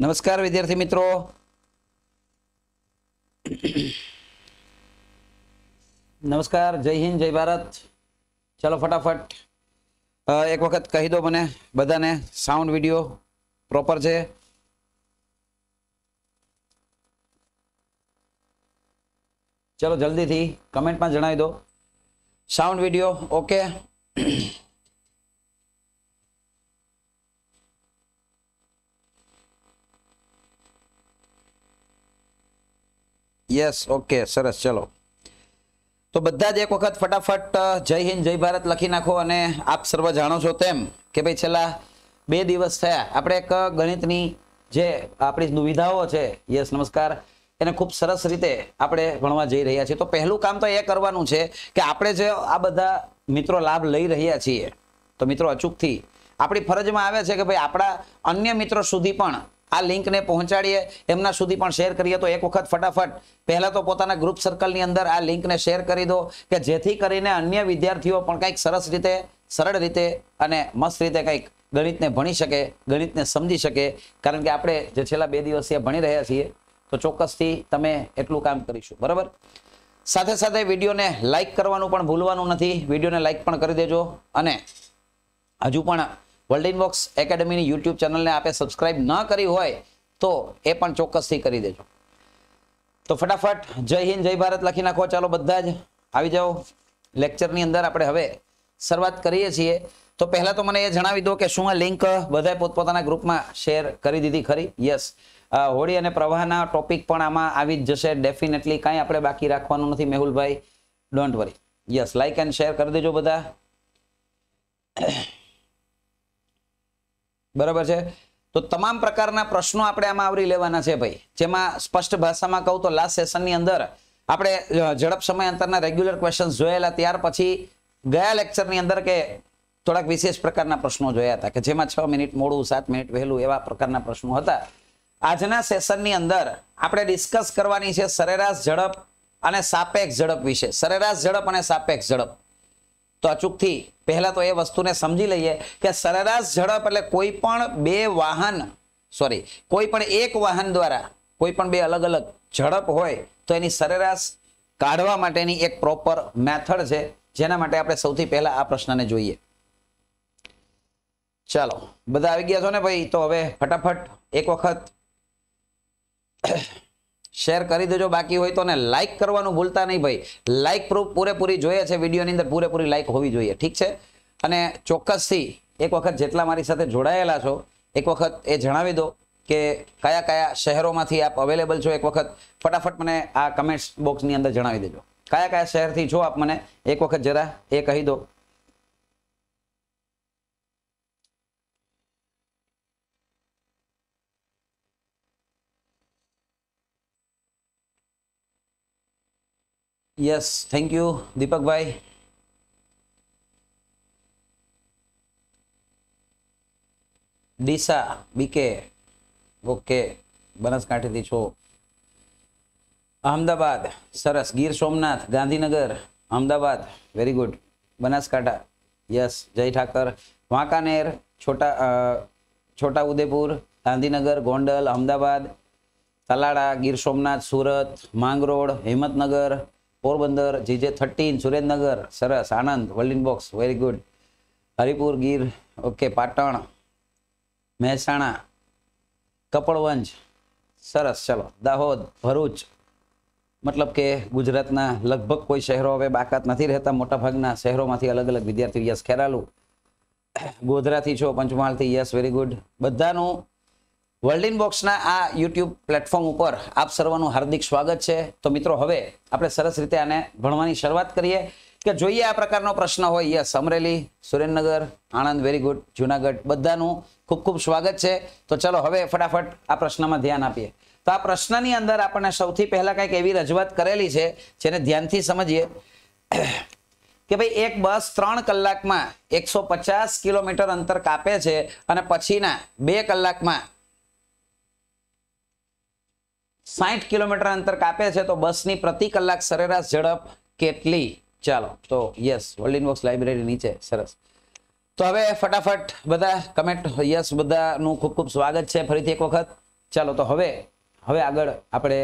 નમસ્કાર વિદ્યાર્થી મિત્રો નમસ્કાર જય હિન્દ જય ભારત ચલો ફટાફટ એક વખત કહી દો મને બધાને સાઉન્ડ વિડીયો પ્રોપર છે ચલો જલ્દીથી કમેન્ટમાં જણાવી દો sound video okay yes okay સરસ ચલો તો બધા જ એક વખત ફટાફટ જય હિન્દ જય ભારત લખી નાખો અને આપ સર્વ જાણો છો તેમ કે ભાઈ છેલ્લા બે દિવસ થયા આપણે એક ગણિતની જે આપણી દુવિધાઓ છે યસ નમસ્કાર એને ખૂબ સરસ રીતે આપણે ભણવા જઈ રહ્યા છીએ તો પહેલું કામ તો એ કરવાનું છે કે આપણે જે આ બધા મિત્રો લાભ લઈ રહ્યા છીએ તો મિત્રો અચૂકથી આપણી ફરજમાં આવે છે કે ભાઈ આપણા અન્ય મિત્રો સુધી પણ આ લિંકને પહોંચાડીએ એમના સુધી પણ શેર કરીએ તો એક વખત ફટાફટ પહેલાં તો પોતાના ગ્રુપ સર્કલની અંદર આ લિંકને શેર કરી દો કે જેથી કરીને અન્ય વિદ્યાર્થીઓ પણ કંઈક સરસ રીતે સરળ રીતે અને મસ્ત રીતે કંઈક ગણિતને ભણી શકે ગણિતને સમજી શકે કારણ કે આપણે જે છેલ્લા બે દિવસથી ભણી રહ્યા છીએ તો ચોક્કસથી તમે એટલું કામ કરીશું બરાબર સાથે સાથે વિડીયોને લાઇક કરવાનું પણ ભૂલવાનું નથી વિડીયોને લાઇક પણ કરી દેજો અને હજુ પણ વર્લ્ડ ઇનબોક્સ એકેડમીની યુટ્યુબ ચેનલને આપે સબસ્ક્રાઇબ ન કરી હોય તો એ પણ ચોક્કસથી કરી દેજો તો ફટાફટ જય હિન્દ જય ભારત લખી નાખો ચાલો બધા જ આવી જાઓ લેક્ચરની અંદર આપણે હવે શરૂઆત કરીએ છીએ તો પહેલાં તો મને એ જણાવી દો કે શું આ લિંક બધાએ પોતપોતાના ગ્રુપમાં શેર કરી દીધી ખરી યસ હોળી અને પ્રવાહના ટોપિક પણ આમાં આવી જ જશે ડેફિનેટલી કાંઈ આપણે બાકી રાખવાનું નથી મેહુલભાઈ don't worry yes like and share કરી દેજો બધા બરાબર છે તો તમામ પ્રકારના પ્રશ્નો આપણે આમાં આવરી લેવાના છે ભાઈ જેમાં સ્પષ્ટ ભાષામાં કહું તો લાસ્ટ સેશનની અંદર આપણે ઝડપ સમય અંતરના રેગ્યુલર ક્વેશ્ચન જોયેલા ત્યાર પછી ગયા લેક્ચરની અંદર કે થોડાક વિશેષ પ્રકારના પ્રશ્નો જોયા હતા કે જેમાં છ મિનિટ મોડું સાત મિનિટ વહેલું એવા પ્રકારના પ્રશ્નો હતા આજના સેશનની અંદર આપણે ડિસ્કસ કરવાની છે સરેરાશ ઝડપ અને સાપેક્ષ ઝડપ વિશે સરેરાશ ઝડપ અને સાપેક્ષ ઝડપ તો અચૂકથી પહેલા તો એ વસ્તુને સમજી લઈએ કે સરેરાશ ઝડપ એટલે કોઈ પણ બે વાહન સોરી કોઈ પણ એક વાહન દ્વારા કોઈ પણ બે અલગ અલગ ઝડપ હોય તો એની સરેરાશ કાઢવા માટેની એક પ્રોપર મેથડ છે જેના માટે આપણે સૌથી પહેલા આ પ્રશ્નને જોઈએ ચાલો બધા આવી ગયા છો ને ભાઈ તો હવે ફટાફટ એક વખત શેર કરી દેજો બાકી હોય તો ને લાઇક કરવાનું ભૂલતા નહીં ભાઈ લાઇક પ્રૂફ પૂરેપૂરી જોઈએ છે વિડીયોની અંદર પૂરેપૂરી લાઈક હોવી જોઈએ ઠીક છે અને ચોક્કસથી એક વખત જેટલા મારી સાથે જોડાયેલા છો એક વખત એ જણાવી દો કે કયા કયા શહેરોમાંથી આપ અવેલેબલ છો એક વખત ફટાફટ મને આ કમેન્ટ્સ બોક્સની અંદર જણાવી દેજો કયા કયા શહેરથી છો આપ મને એક વખત જરા એ કહી દો યસ થેન્ક યુ દીપકભાઈ ડીસા બીકે ઓકે બનાસકાંઠેથી છો અહમદાબાદ સરસ Gir Somnath Gandhinagar Ahmedabad very good Banaskantha yes જય ઠાકર વાંકાનેર છોટા છોટા ઉદેપુર ગાંધીનગર ગોંડલ અમદાવાદ તલાડા ગીર સોમનાથ સુરત માંગરોળ હિંમતનગર પોરબંદર જીજે થર્ટીન સુરેન્દ્રનગર સરસ Anand world in box very good Haripur Gir okay Patan Mehsana Kapadvanj સરસ ચલો દાહોદ ભરૂચ મતલબ કે ગુજરાતના લગભગ કોઈ શહેરો હવે બાકાત નથી રહેતા મોટાભાગના શહેરોમાંથી અલગ અલગ વિદ્યાર્થીઓ યસ ખેરાલુ ગોધરાથી છો પંચમહાલથી યસ વેરી ગુડ બધાનું વર્લ્ડ ઇન બોક્સના આ યુટ્યુબ પ્લેટફોર્મ ઉપર આપ સર્વનું હાર્દિક સ્વાગત છે તો મિત્રો હવે આપણે સરસ રીતે આને ભણવાની શરૂઆત કરીએ કે જોઈએ આ પ્રકારનો પ્રશ્ન હોય yes Amreli Surendranagar Anand very good Junagadh બધાનું ખૂબ ખૂબ સ્વાગત છે તો ચલો હવે ફટાફટ આ પ્રશ્નમાં ધ્યાન આપીએ તો આ પ્રશ્નની અંદર આપણને સૌથી પહેલાં કંઈક એવી રજૂઆત કરેલી છે જેને ધ્યાનથી સમજીએ કે ભાઈ એક બસ ત્રણ કલાકમાં એકસો કિલોમીટર અંતર કાપે છે અને પછીના બે કલાકમાં સાઠ કિલોમીટર અંતર કાપે છે તો બસની પ્રતિ કલાક સરેરાશ ઝડપ કેટલી ચાલો તો યસ વર્લ્ડ ઇનબોક્સ લાઇબ્રેરી નીચે સરસ તો હવે ફટાફટ બધા કમેન્ટ યસ બધાનું ખૂબ ખૂબ સ્વાગત છે ફરીથી એક વખત ચાલો તો હવે હવે આગળ આપણે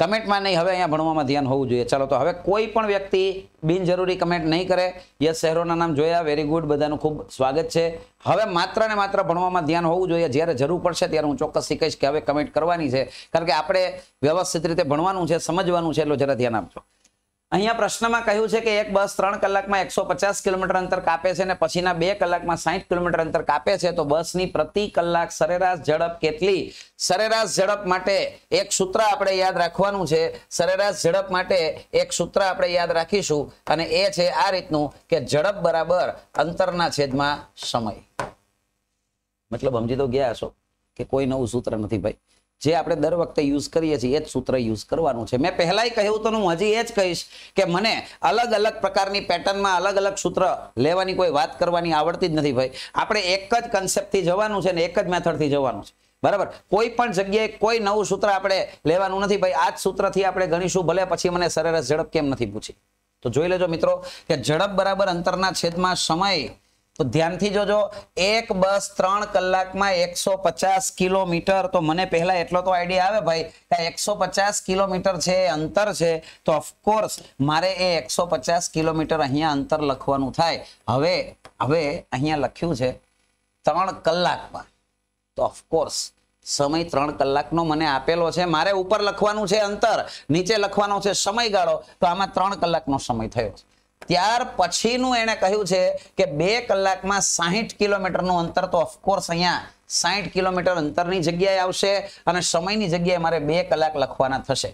કમેન્ટમાં નહીં હવે અહીંયા ભણવામાં ધ્યાન હોવું જોઈએ ચાલો તો હવે કોઈ પણ વ્યક્તિ બિનજરૂરી કમેન્ટ નહીં કરે યસ શહેરોના નામ જોયા વેરી ગુડ બધાનું ખૂબ સ્વાગત છે હવે માત્ર ને માત્ર ભણવામાં ધ્યાન હોવું જોઈએ જ્યારે જરૂર પડશે ત્યારે હું ચોક્કસ શીખીશ કે હવે કમેન્ટ કરવાની છે કારણ કે આપણે વ્યવસ્થિત રીતે ભણવાનું છે સમજવાનું છે એટલે જરા ધ્યાન આપજો અહીંયા પ્રશ્નમાં કહ્યું છે કે એક બસ ત્રણ કલાકમાં એકસો કિલોમીટર અંતર કાપે છે અને પછીના બે કલાકમાં સાહીઠ કિલોમીટર અંતર કાપે છે તો બસની પ્રતિ કલાક સરેરાશ ઝડપ કેટલી સરેરાશ ઝડપ માટે એક સૂત્ર આપણે યાદ રાખવાનું છે સરેરાશ ઝડપ માટે એક સૂત્ર આપણે યાદ રાખીશું અને એ છે આ રીતનું કે ઝડપ બરાબર અંતરના છેદમાં સમય મતલબ સમજી તો ગયા છો કે કોઈ નવું સૂત્ર નથી ભાઈ જે આપણે દર વખતે યુઝ કરીએ છીએ એ જ સૂત્ર યુઝ કરવાનું છે મેં પહેલાંય કહ્યું તો હું હજી એ જ કહીશ કે મને અલગ અલગ પ્રકારની પેટર્નમાં અલગ અલગ સૂત્ર લેવાની કોઈ વાત કરવાની આવડતી જ નથી ભાઈ આપણે એક જ કન્સેપ્ટથી જવાનું છે ને એક જ મેથડથી જવાનું છે બરાબર કોઈ પણ જગ્યાએ કોઈ નવું સૂત્ર આપણે લેવાનું નથી ભાઈ આ જ સૂત્રથી આપણે ગણીશું ભલે પછી મને સરેરાશ ઝડપ કેમ નથી પૂછી તો જોઈ લેજો મિત્રો કે ઝડપ બરાબર અંતરના છેદમાં સમય તો ધ્યાનથી જોજો એક બસ ત્રણ કલાકમાં એકસો પચાસ કિલોમીટર તો મને પહેલા એટલો તો આઈડિયા આવે ભાઈ કે એકસો કિલોમીટર છે અંતર છે તો ઓફકોર્સ મારે એ એકસો પચાસ કિલોમીટર અહીંયા અંતર લખવાનું થાય હવે હવે અહીંયા લખ્યું છે ત્રણ કલાકમાં તો ઓફકોર્સ સમય ત્રણ કલાકનો મને આપેલો છે મારે ઉપર લખવાનું છે અંતર નીચે લખવાનો છે સમયગાળો તો આમાં ત્રણ કલાકનો સમય થયો છે ત્યાર પછીનું એણે કહ્યું છે કે બે કલાકમાં સાહીઠ કિલોમીટરનું અંતર તો ઓફકોર્સ અહીંયા સાહીઠ કિલોમીટર અંતરની જગ્યાએ આવશે અને સમયની જગ્યાએ મારે બે કલાક લખવાના થશે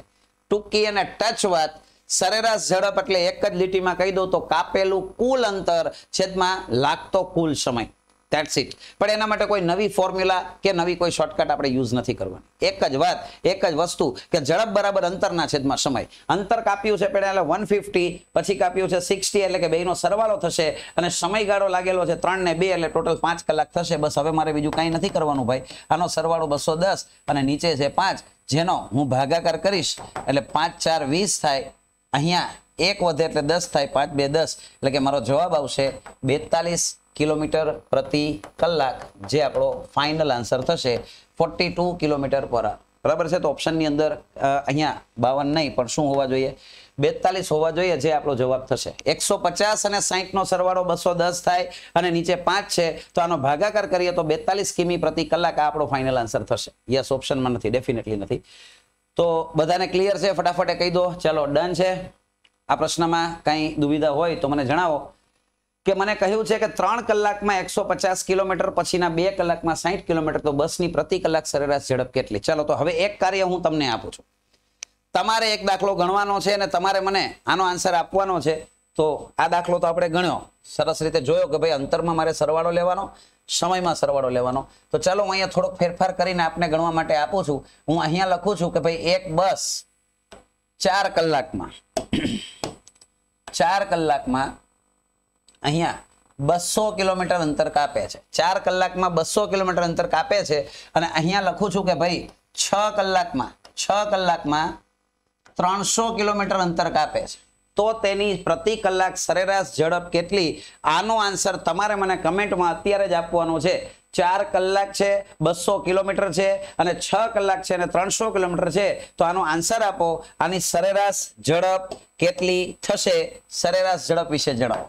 ટૂંકી અને ટચ વાત સરેરાશ ઝડપ એટલે એક જ લીટીમાં કહી દઉં તો કાપેલું કુલ અંતર છેદમાં લાગતો કુલ સમય દેટ્સ ઇટ પણ એના માટે કોઈ નવી ફોર્મ્યુલા કે નવી કોઈ શોર્ટકટ આપણે યુઝ નથી કરવાની એક જ વાત એક જ વસ્તુ કે ઝડપ બરાબર અંતરના છેદમાં સમય અંતર કાપ્યું છે પહેલાં એટલે વન ફિફ્ટી પછી કાપ્યું છે સિક્સટી એટલે કે બેનો સરવાળો થશે અને સમયગાળો લાગેલો છે ત્રણ ને બે એટલે ટોટલ પાંચ કલાક થશે બસ હવે મારે બીજું કાંઈ નથી કરવાનું ભાઈ આનો સરવાળો બસો દસ અને નીચે છે પાંચ જેનો હું ભાગાકાર કરીશ એટલે પાંચ ચાર વીસ થાય અહીંયા એક વધે એટલે દસ થાય પાંચ બે દસ એટલે કે મારો જવાબ આવશે બેતાલીસ કિલોમીટર પ્રતિ કલાક જે આપણો ફાઇનલ આન્સર થશે ફોર્ટી ટુ કિલોમીટર પર બરાબર છે તો ઓપ્શનની અંદર અહીંયા બાવન નહીં પણ શું હોવા જોઈએ બેતાલીસ હોવા જોઈએ જે આપણો જવાબ થશે એકસો અને સાહીઠનો સરવાળો બસો થાય અને નીચે પાંચ છે તો આનો ભાગાકાર કરીએ તો બેતાલીસ કિમી પ્રતિ કલાક આ આપણો ફાઇનલ આન્સર થશે યસ ઓપ્શનમાં નથી ડેફિનેટલી નથી તો બધાને ક્લિયર છે ફટાફટે કહી દો ચાલો ડન છે આ પ્રશ્નમાં કંઈ દુવિધા હોય તો મને જણાવો કે મને કહ્યું છે કે ત્રણ કલાકમાં એકસો પચાસ કિલોમીટર પછીના બે કલાકમાં સાહીઠ કિલોમીટર તો બસની પ્રતિ કલાક સરેરાશ ઝડપ કેટલી ચાલો તો હવે એક કાર્ય હું તમને આપું છું તમારે એક દાખલો ગણવાનો છે અને તમારે મને આનો આન્સર આપવાનો છે તો આ દાખલો તો આપણે ગણ્યો સરસ રીતે જોયો કે ભાઈ અંતરમાં મારે સરવાળો લેવાનો સમયમાં સરવાળો લેવાનો તો ચાલો હું અહીંયા થોડોક ફેરફાર કરીને આપને ગણવા માટે આપું છું હું અહીંયા લખું છું કે ભાઈ એક બસ ચાર કલાકમાં ચાર કલાકમાં અહીંયા બસો કિલોમીટર અંતર કાપે છે ચાર કલાકમાં બસો કિલોમીટર અંતર કાપે છે અને અહીંયા લખું છું કે ભાઈ છ કલાકમાં છ કલાકમાં ત્રણસો કિલોમીટર અંતર કાપે છે તો તેની પ્રતિ કલાક સરેરાશ ઝડપ કેટલી આનો આન્સર તમારે મને કમેન્ટમાં અત્યારે જ આપવાનો છે ચાર કલાક છે બસો કિલોમીટર છે અને છ કલાક છે અને ત્રણસો કિલોમીટર છે તો આનો આન્સર આપો આની સરેરાશ ઝડપ કેટલી થશે સરેરાશ ઝડપ વિશે જણાવો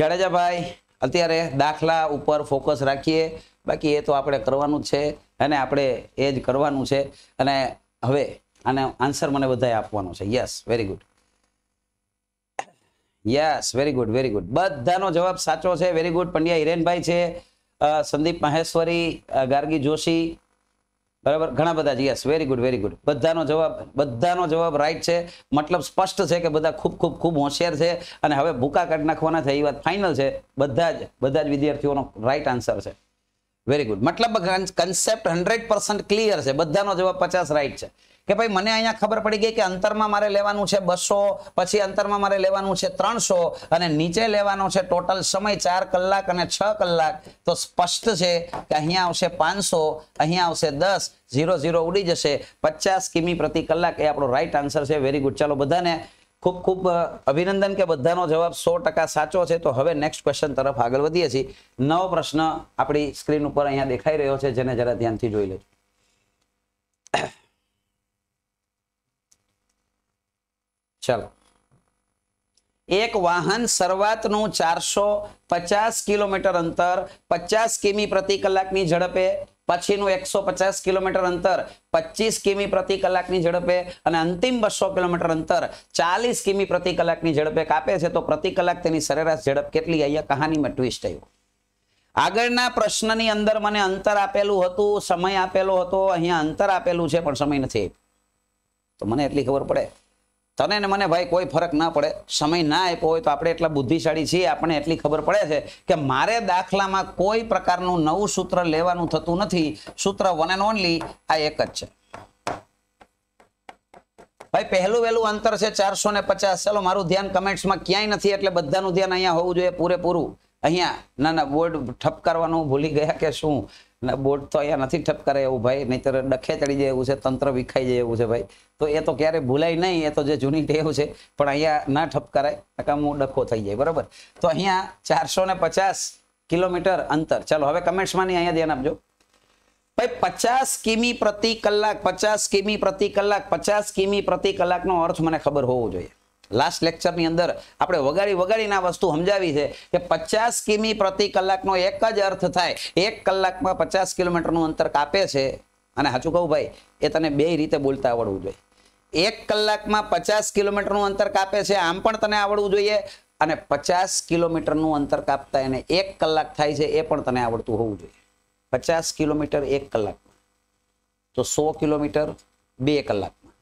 જાડેજાભાઈ અત્યારે દાખલા ઉપર ફોકસ રાખીએ બાકી એ તો આપણે કરવાનું છે અને આપણે એ જ કરવાનું છે અને હવે આને આન્સર મને બધાએ આપવાનો છે yes very good yes very good very good બધાનો જવાબ સાચો છે વેરી ગુડ પંડ્યા હિરેનભાઈ છે સંદીપ મહેશ્વરી ગાર્ગી જોશી બરાબર ઘણા બધા yes very good very good બધાનો જવાબ બધાનો જવાબ રાઈટ છે મતલબ સ્પષ્ટ છે કે બધા ખૂબ ખૂબ ખૂબ હોશિયાર છે અને હવે ભૂકા કાઢ નાખવાના છે એ વાત ફાઇનલ છે બધા જ બધા જ વિદ્યાર્થીઓનો રાઈટ આન્સર છે વેરી ગુડ મતલબ કન્સેપ્ટ હંડ્રેડ ક્લિયર છે બધાનો જવાબ પચાસ રાઈટ છે કે ભાઈ મને અહીંયા ખબર પડી ગઈ કે અંતરમાં મારે લેવાનું છે બસો પછી અંતરમાં મારે લેવાનું છે ત્રણસો અને નીચે લેવાનો છે ટોટલ સમય ચાર કલાક અને છ કલાક તો સ્પષ્ટ છે કે અહીંયા આવશે પાંચસો અહીંયા આવશે દસ ઝીરો ઝીરો ઉડી જશે પચાસ કિમી પ્રતિ કલાક એ આપણો રાઈટ આન્સર છે વેરી ગુડ ચાલો બધાને ખૂબ ખૂબ અભિનંદન કે બધાનો જવાબ સો સાચો છે તો હવે નેક્સ્ટ ક્વેશ્ચન તરફ આગળ વધીએ છીએ નવો પ્રશ્ન આપણી સ્ક્રીન ઉપર અહીંયા દેખાઈ રહ્યો છે જેને જરા ધ્યાનથી જોઈ લેજો ચલો એક વાહન શરૂઆતનું ચારસો પચાસ કિલોમીટર અંતર પચાસ કિમી પ્રતિ કલાકની ઝડપે પછીનું એકસો પચાસ કિલોમીટર અંતર પચીસ કિમી પ્રતિ કલાકની ઝડપે અને અંતિમ બસો કિલોમીટર અંતર ચાલીસ કિમી પ્રતિ કલાકની ઝડપે કાપે છે તો પ્રતિ કલાક તેની સરેરાશ ઝડપ કેટલી અહીંયા કહાનીમાં ટ્વિસ્ટ આવ્યો આગળના પ્રશ્નની અંદર મને અંતર આપેલું હતું સમય આપેલો હતો અહીંયા અંતર આપેલું છે પણ સમય નથી તો મને એટલી ખબર પડે તને ને મને ભાઈ કોઈ ફરક ના પડે સમય ના આપ્યો હોય તો આપણે એટલા બુદ્ધિશાળી છીએ આપણે એટલી ખબર પડે છે કે મારે દાખલામાં કોઈ પ્રકારનું નવું સૂત્ર લેવાનું થતું નથી સૂત્ર વન એન્ડ ઓનલી આ એક જ છે ભાઈ પહેલું વહેલું અંતર છે ચારસો ને પચાસ ચાલો મારું ધ્યાન કમેન્ટ્સમાં ક્યાંય નથી એટલે બધાનું ધ્યાન અહીંયા હોવું જોઈએ પૂરેપૂરું અહીંયા ના ના બોર્ડ ઠપ કરવાનું ભૂલી ગયા કે શું બોટ તો અહીંયા નથી ઠપકારે એવું ભાઈ નહીતર ડખે ચડી જાય એવું છે તંત્ર વિખાઈ જાય એવું છે ભાઈ તો એ તો ક્યારે ભૂલાય નહીં એ તો જે જૂની ટેવ છે પણ અહીંયા ના ઠપકારાય નકામ હું ડખો થઈ જાય બરાબર તો અહીંયા ચારસો પચાસ કિલોમીટર અંતર ચાલો હવે કમેન્ટ્સમાંની અહીંયા ધ્યાન આપજો ભાઈ પચાસ કિમી પ્રતિ કલાક પચાસ કિમી પ્રતિ કલાક પચાસ કિમી પ્રતિ કલાકનો અર્થ મને ખબર હોવો જોઈએ લાસ્ટ લેક્ચરની અંદર આપણે વગાડી વગાડીને આ વસ્તુ સમજાવી છે કે પચાસ કિમી પ્રતિ કલાકનો એક જ અર્થ થાય એક કલાકમાં પચાસ કિલોમીટરનું અંતર કાપે છે અને સાચું કહું ભાઈ એ તને બે રીતે બોલતા આવડવું જોઈએ એક કલાકમાં પચાસ કિલોમીટરનું અંતર કાપે છે આમ પણ તને આવડવું જોઈએ અને પચાસ કિલોમીટરનું અંતર કાપતા એને એક કલાક થાય છે એ પણ તને આવડતું હોવું જોઈએ પચાસ કિલોમીટર એક કલાકમાં તો સો કિલોમીટર બે કલાકમાં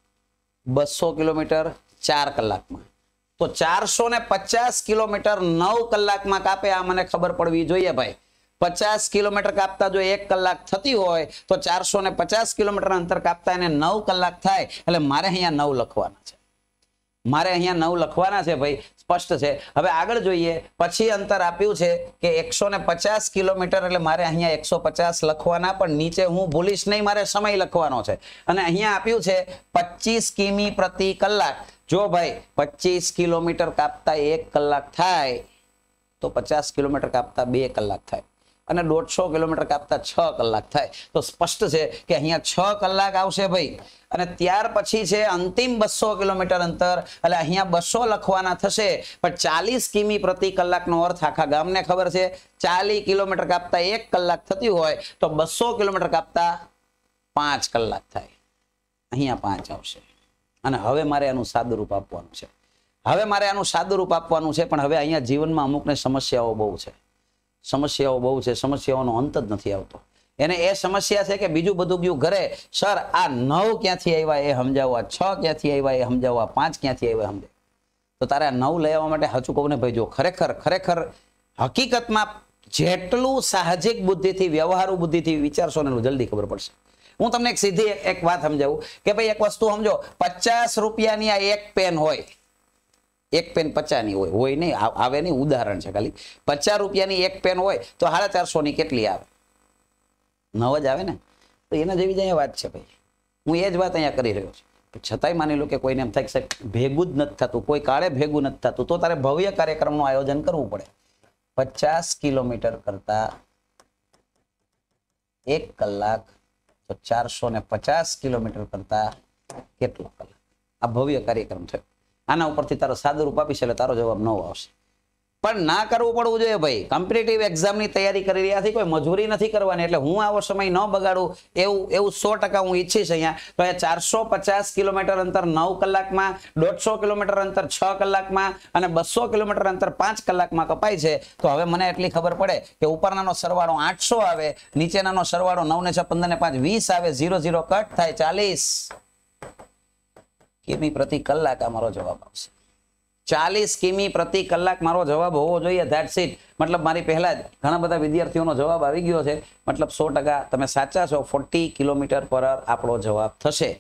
બસો કિલોમીટર ચાર કલાકમાં તો ચારસો ને પચાસ કિલોમીટર નવ કલાકમાં કાપે આ મને ખબર પડવી જોઈએ ભાઈ પચાસ કિલોમીટર કાપતા જો એક કલાક થતી હોય તો ચારસો ને પચાસ કિલોમીટર અંતર કાપતા એને નવ કલાક થાય એટલે મારે અહીંયા નવ લખવાના છે મારે અહીંયા નવ લખવાના છે ભાઈ સ્પષ્ટ છે હવે આગળ જોઈએ પછી અંતર આપ્યું છે કે એકસો કિલોમીટર એટલે મારે અહીંયા એકસો લખવાના પણ નીચે હું ભૂલીશ નહીં મારે સમય લખવાનો છે અને અહીંયા આપ્યું છે પચીસ કિમી પ્રતિ કલાક જો ભાઈ પચીસ કિલોમીટર કાપતા એક કલાક થાય તો પચાસ કિલોમીટર કાપતા બે કલાક થાય અને દોઢસો કિલોમીટર કાપતા છ કલાક થાય તો સ્પષ્ટ છે કે અહીંયા છ કલાક આવશે ભાઈ અને ત્યાર પછી છે અંતિમ બસો કિલોમીટર અંતર એટલે અહીંયા બસો લખવાના થશે પણ ચાલીસ કિમી પ્રતિ કલાકનો અર્થ આખા ગામને ખબર છે ચાલીસ કિલોમીટર કાપતા એક કલાક થતી હોય તો બસો કિલોમીટર કાપતા પાંચ કલાક થાય અહીંયા પાંચ આવશે અને હવે મારે આનું સાદું રૂપ આપવાનું છે હવે મારે આનું સાદું રૂપ આપવાનું છે પણ હવે અહીંયા જીવનમાં અમુકને સમસ્યાઓ બહુ છે સમસ્યાઓ બહુ છે સમસ્યાઓનો અંત જ નથી આવતો એને એ સમસ્યા છે કે બીજું બધું ગયું ઘરે સર આ નવ ક્યાંથી આવ્યા એ સમજાવવા છ ક્યાંથી આવ્યા એ સમજાવવા પાંચ ક્યાંથી આવ્યા સમજાવ તો તારે આ નવ લઈ આવવા માટે હચું કહું ને ભાઈ જો ખરેખર ખરેખર હકીકતમાં જેટલું સાહજિક બુદ્ધિથી વ્યવહારુ બુદ્ધિથી વિચારશો ને જલ્દી ખબર પડશે હું તમને એક સીધી એક વાત સમજાવું કે ભાઈ એક વસ્તુ સમજો પચાસ રૂપિયાની આ એક પેન હોય એક પેન પચાસની હોય હોય નહીં આવે નહીં ઉદાહરણ છે ખાલી પચાસ રૂપિયાની એક પેન હોય તો સાડા ચારસોની કેટલી આવે નવ જ આવે ને તો એના જેવી જ અહીંયા વાત છે ભાઈ હું એ જ વાત અહીંયા કરી રહ્યો છું છતાંય માની લો કે કોઈને એમ થાય કે સાહેબ ભેગું જ નથી થતું કોઈ કાળે ભેગું નથી થતું તો તારે ભવ્ય કાર્યક્રમનું આયોજન કરવું પડે પચાસ કિલોમીટર કરતા એક કલાક તો ચારસો ને પચાસ કિલોમીટર કરતા કેટલો કલાક આ ભવ્ય કાર્યક્રમ થયો આના ઉપરથી તારો સાદુરૂપ આપીશ એટલે તારો જવાબ નવો આવશે પણ ના કરવું પડવું જોઈએ ભાઈ કોમ્પિટેટિવ એક્ઝામની તૈયારી કરી રહ્યા છે કોઈ મજૂરી નથી કરવાની એટલે હું આવો સમય ન બગાડું એવું એવું સો ટકા હું ઈચ્છીશ અહીંયા તો એ ચારસો પચાસ કિલોમીટર અંતર નવ કલાકમાં દોઢસો કિલોમીટર અંતર છ કલાકમાં અને બસો કિલોમીટર અંતર પાંચ કલાકમાં કપાય છે તો હવે મને એટલી ખબર પડે કે ઉપરનાનો સરવાળો આઠસો આવે નીચેનાનો સરવાળો નવ ને છ પંદર ને પાંચ વીસ આવે ઝીરો ઝીરો કટ થાય ચાલીસ કિમી પ્રતિ કલાક આ મારો જવાબ આવશે ચાલીસ કિમી પ્રતિ કલાક મારો જવાબ હોવો જોઈએ ધેટ્સ ઇટ મતલબ મારી પહેલા જ ઘણા બધા વિદ્યાર્થીઓનો જવાબ આવી ગયો છે મતલબ સો તમે સાચા છો ફોર્ટી કિલોમીટર પર આપણો જવાબ થશે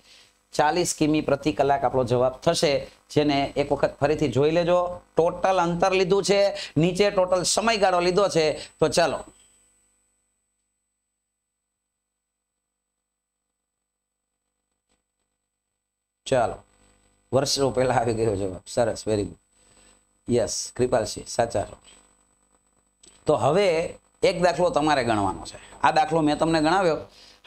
ચાલીસ કિમી પ્રતિ કલાક આપણો જવાબ થશે જેને એક વખત ફરીથી જોઈ લેજો ટોટલ અંતર લીધું છે નીચે ટોટલ સમયગાળો લીધો છે તો ચાલો ચાલો વર્ષો પહેલા આવી ગયો જવાબ સરસ વેરી ગુડ યસ કૃપાલસિંહ સાચા તો હવે એક દાખલો તમારે ગણવાનો છે આ દાખલો મેં તમને ગણાવ્યો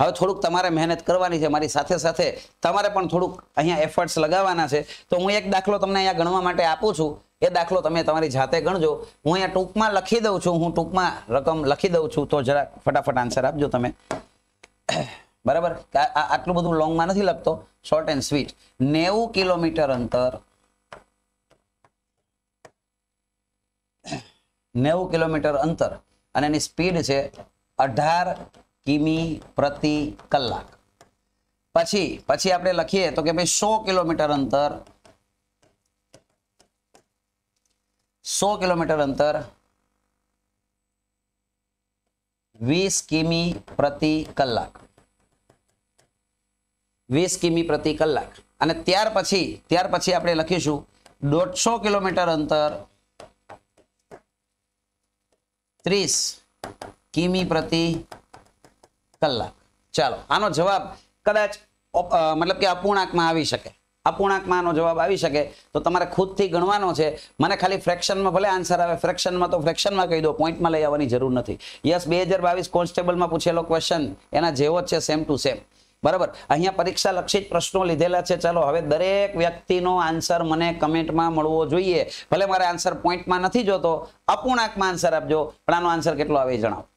હવે થોડુંક તમારે મહેનત કરવાની છે મારી સાથે સાથે તમારે પણ થોડુંક અહીંયા એફર્ટ્સ લગાવવાના છે તો હું એક દાખલો તમને અહીંયા ગણવા માટે આપું છું એ દાખલો તમે તમારી જાતે ગણજો હું અહીંયા ટૂંકમાં લખી દઉં છું હું ટૂંકમાં રકમ લખી દઉં છું તો જરા ફટાફટ આન્સર આપજો તમે બરાબર આટલું બધું લોંગમાં નથી લખતો શોર્ટ એન્ડ સ્વીટ નેવું કિલોમીટર અંતર નેવું કિલોમીટર અંતર અને એની સ્પીડ છે અઢાર કિમી પ્રતિ કલાક પછી પછી આપણે લખીએ તો કે ભાઈ સો કિલોમીટર અંતર સો કિલોમીટર અંતર વીસ કિમી પ્રતિ કલાક વીસ કિમી પ્રતિ કલાક અને ત્યાર પછી ત્યાર પછી આપણે લખીશું દોઢસો કિલોમીટર અંતર ત્રીસ કિમી પ્રતિ કલાક ચાલો આનો જવાબ કદાચ મતલબ કે અપૂર્ણાંકમાં આવી શકે અપૂર્ણાંકમાં આનો જવાબ આવી શકે તો તમારે ખુદથી ગણવાનો છે મને ખાલી ફ્રેક્શનમાં ભલે આન્સર આવે ફ્રેક્શનમાં તો ફ્રેક્શનમાં કહી દો પોઈન્ટમાં લઈ આવવાની જરૂર નથી યસ બે હજાર બાવીસ કોન્સ્ટેબલમાં પૂછેલો ક્વેશ્ચન એના જેવો જ છે સેમ ટુ સેમ બરાબર અહીંયા પરીક્ષા લક્ષિત પ્રશ્નો લીધેલા છે ચાલો હવે દરેક વ્યક્તિનો આન્સર મને કમેન્ટમાં મળવો જોઈએ ભલે મારે આન્સર પોઈન્ટમાં નથી જોતો અપૂર્ણાંકમાં આન્સર આપજો પણ આનો આન્સર કેટલો આવે જણાવો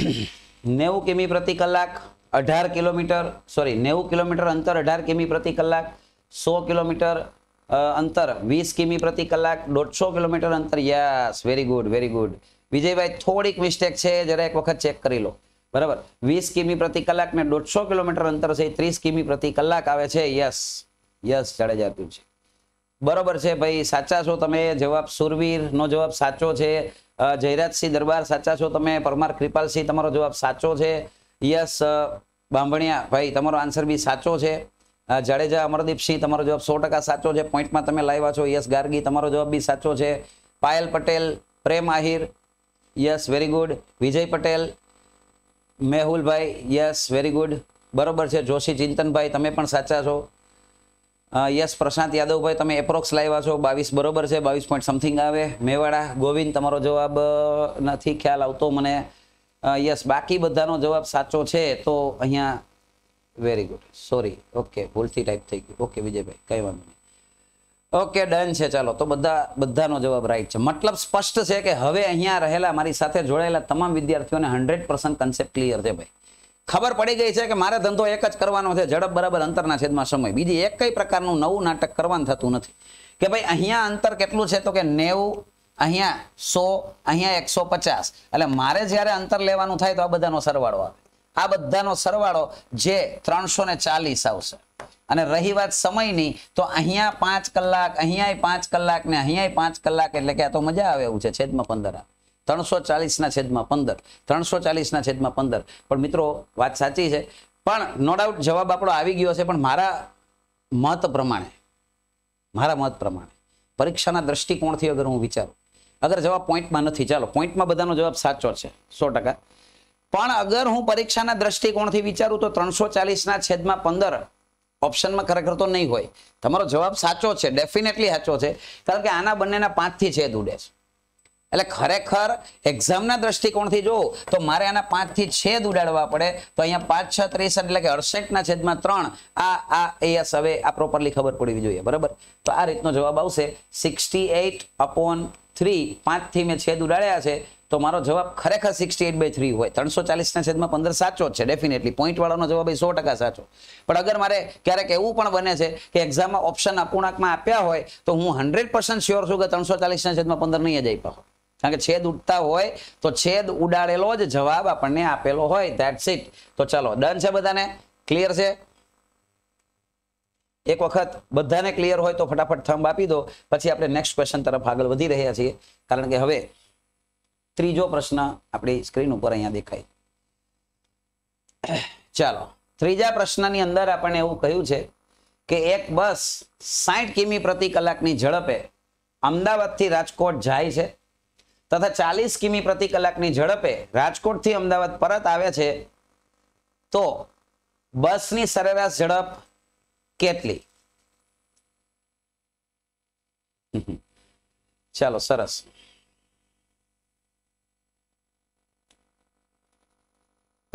mm નેવું કિમી પ્રતિ કલાક અઢાર કિલોમીટર સોરી નેવું કિલોમીટર અંતર અઢાર કિમી પ્રતિ કલાક સો કિલોમીટર અંતર વીસ કિમી પ્રતિ કલાક દોઢસો કિલોમીટર અંતર yes very good very good વિજયભાઈ થોડીક મિસ્ટેક છે જરા એક વખત ચેક કરી લો બરાબર વીસ કિમી પ્રતિ કલાક ને દોઢસો કિલોમીટર અંતર છે ત્રીસ કિમી પ્રતિ કલાક આવે છે યસ યસ જાડેજા આપ્યું છે બરોબર છે ભાઈ સાચા છો તમે જવાબ સુરવીરનો જવાબ સાચો છે જયરાજસિંહ દરબાર સાચા છો તમે પરમાર કૃપાલસિંહ તમારો જવાબ સાચો છે યસ બાંભણિયા ભાઈ તમારો આન્સર બી સાચો છે જાડેજા અમરદીપસિંહ તમારો જવાબ સો સાચો છે પોઈન્ટમાં તમે લાવ્યા છો યસ ગાર્ગી તમારો જવાબ બી સાચો છે Payal Patel Prem Ahir yes very good Vijay Patel મેહુલભાઈ યસ વેરી ગુડ બરોબર છે જોશી ચિંતનભાઈ તમે પણ સાચા છો યસ પ્રશાંત યાદવભાઈ તમે એપ્રોક્સ લાવ્યા છો બાવીસ બરોબર છે બાવીસ પોઈન્ટ સમથિંગ આવે મેવાડા ગોવિંદ તમારો જવાબ નથી ખ્યાલ આવતો મને યસ બાકી બધાનો જવાબ સાચો છે તો અહીંયા વેરી ગુડ સોરી ઓકે ભૂલથી ટાઈપ થઈ ગયું ઓકે વિજયભાઈ કંઈ વાંધો નહીં ઓકે ડન છે ચાલો તો બધા બધાનો જવાબ રાઈટ છે મતલબ સ્પષ્ટ છે કે હવે અહીંયા રહેલા મારી સાથે જોડાયેલા તમામ વિદ્યાર્થીઓને હંડ્રેડ પર્સન્ટ કન્સેપ્ટ ક્લિયર છે ભાઈ ખબર પડી ગઈ છે કે મારે ધંધો એક જ કરવાનો છે ઝડપ બરાબર અંતરના છેદમાં સમય બીજી એક કઈ પ્રકારનું નવું નાટક કરવાનું થતું નથી કે ભાઈ અહીંયા અંતર કેટલું છે તો કે નેવું અહીંયા સો અહીંયા એકસો પચાસ એટલે મારે જ્યારે અંતર લેવાનું થાય તો આ બધાનો સરવાળો આવે આ બધાનો સરવાળો જે ત્રણસો ને ચાલીસ આવશે અને રહી વાત સમયની તો અહીંયા પાંચ કલાક અહીંયા પાંચ કલાક ને અહીંયા પાંચ કલાક એટલે કે આ તો મજા આવે એવું છે છેદમાં પંદર આવે ત્રણસો ચાલીસના છેદમાં પંદર ત્રણસો ચાલીસના છેદમાં પંદર પણ મિત્રો વાત સાચી છે પણ નો ડાઉટ જવાબ આપણો આવી ગયો છે પણ મારા મત પ્રમાણે મારા મત પ્રમાણે પરીક્ષાના દ્રષ્ટિકોણથી અગર હું વિચારું અગર જવાબ પોઈન્ટમાં નથી ચાલો પોઈન્ટમાં બધાનો જવાબ સાચો છે સો ટકા પણ અગર હું પરીક્ષાના દ્રષ્ટિકોણથી વિચારું તો ત્રણસો ચાલીસના છેદમાં પંદર ઓપ્શનમાં ખરેખર તો નહીં હોય તમારો જવાબ સાચો છે ડેફિનેટલી સાચો છે કારણ કે આના બંનેના પાંચથી છેદ ઉડે છે એટલે ખરેખર એક્ઝામના દ્રષ્ટિકોણથી જો તો મારે આના પાંચથી છેદ ઉડાડવા પડે તો અહીંયા પાંચ છ ત્રીસ એટલે કે અડસઠના છેદમાં ત્રણ આ આ એસ હવે આ પ્રોપરલી ખબર પડવી જોઈએ બરાબર તો આ રીતનો જવાબ આવશે સિક્સટી એઇટ અપોન થ્રી પાંચથી મેં છેદ ઉડાડ્યા છે તો મારો જવાબ ખરેખર સિક્સટી એટ બાય થ્રી હોય ત્રણસો ચાલીસના છેદમાં પંદર સાચો છે ડેફિનેટલી પોઈન્ટ વાળાનો જવાબ એ સો ટકા સાચો પણ અગર મારે ક્યારેક એવું પણ બને છે કે એક્ઝામમાં ઓપ્શન અપૂર્ણાંકમાં આપ્યા હોય તો હું હંડ્રેડ પર્સન્ટ શ્યોર છું કે ત્રણસો ચાલીસના છેદમાં પંદર નહીં જ આપ્યા હોય કારણ કે છેદ ઉઠતા હોય તો છેદ ઉડાડેલો જ જવાબ આપણને આપેલો હોય ધેટ્સ ઇટ તો ચલો ડન છે બધાને ક્લિયર છે એક વખત બધાને ક્લિયર હોય તો ફટાફટ થંબ આપી દો પછી આપણે નેક્સ્ટ ક્વેશ્ચન તરફ આગળ વધી રહ્યા છીએ કારણ કે હવે ત્રીજો પ્રશ્ન આપણી સ્ક્રીન ઉપર અહીંયા દેખાય ચાલો ત્રીજા પ્રશ્નની અંદર આપણને એવું કહ્યું છે કે એક બસ સાઠ કિમી પ્રતિ કલાકની ઝડપે અમદાવાદથી રાજકોટ જાય છે તથા ચાલીસ કિમી પ્રતિ કલાકની ઝડપે રાજકોટથી અમદાવાદ પરત આવે છે તો બસની સરેરાશ ઝડપ કેટલી ચાલો સરસ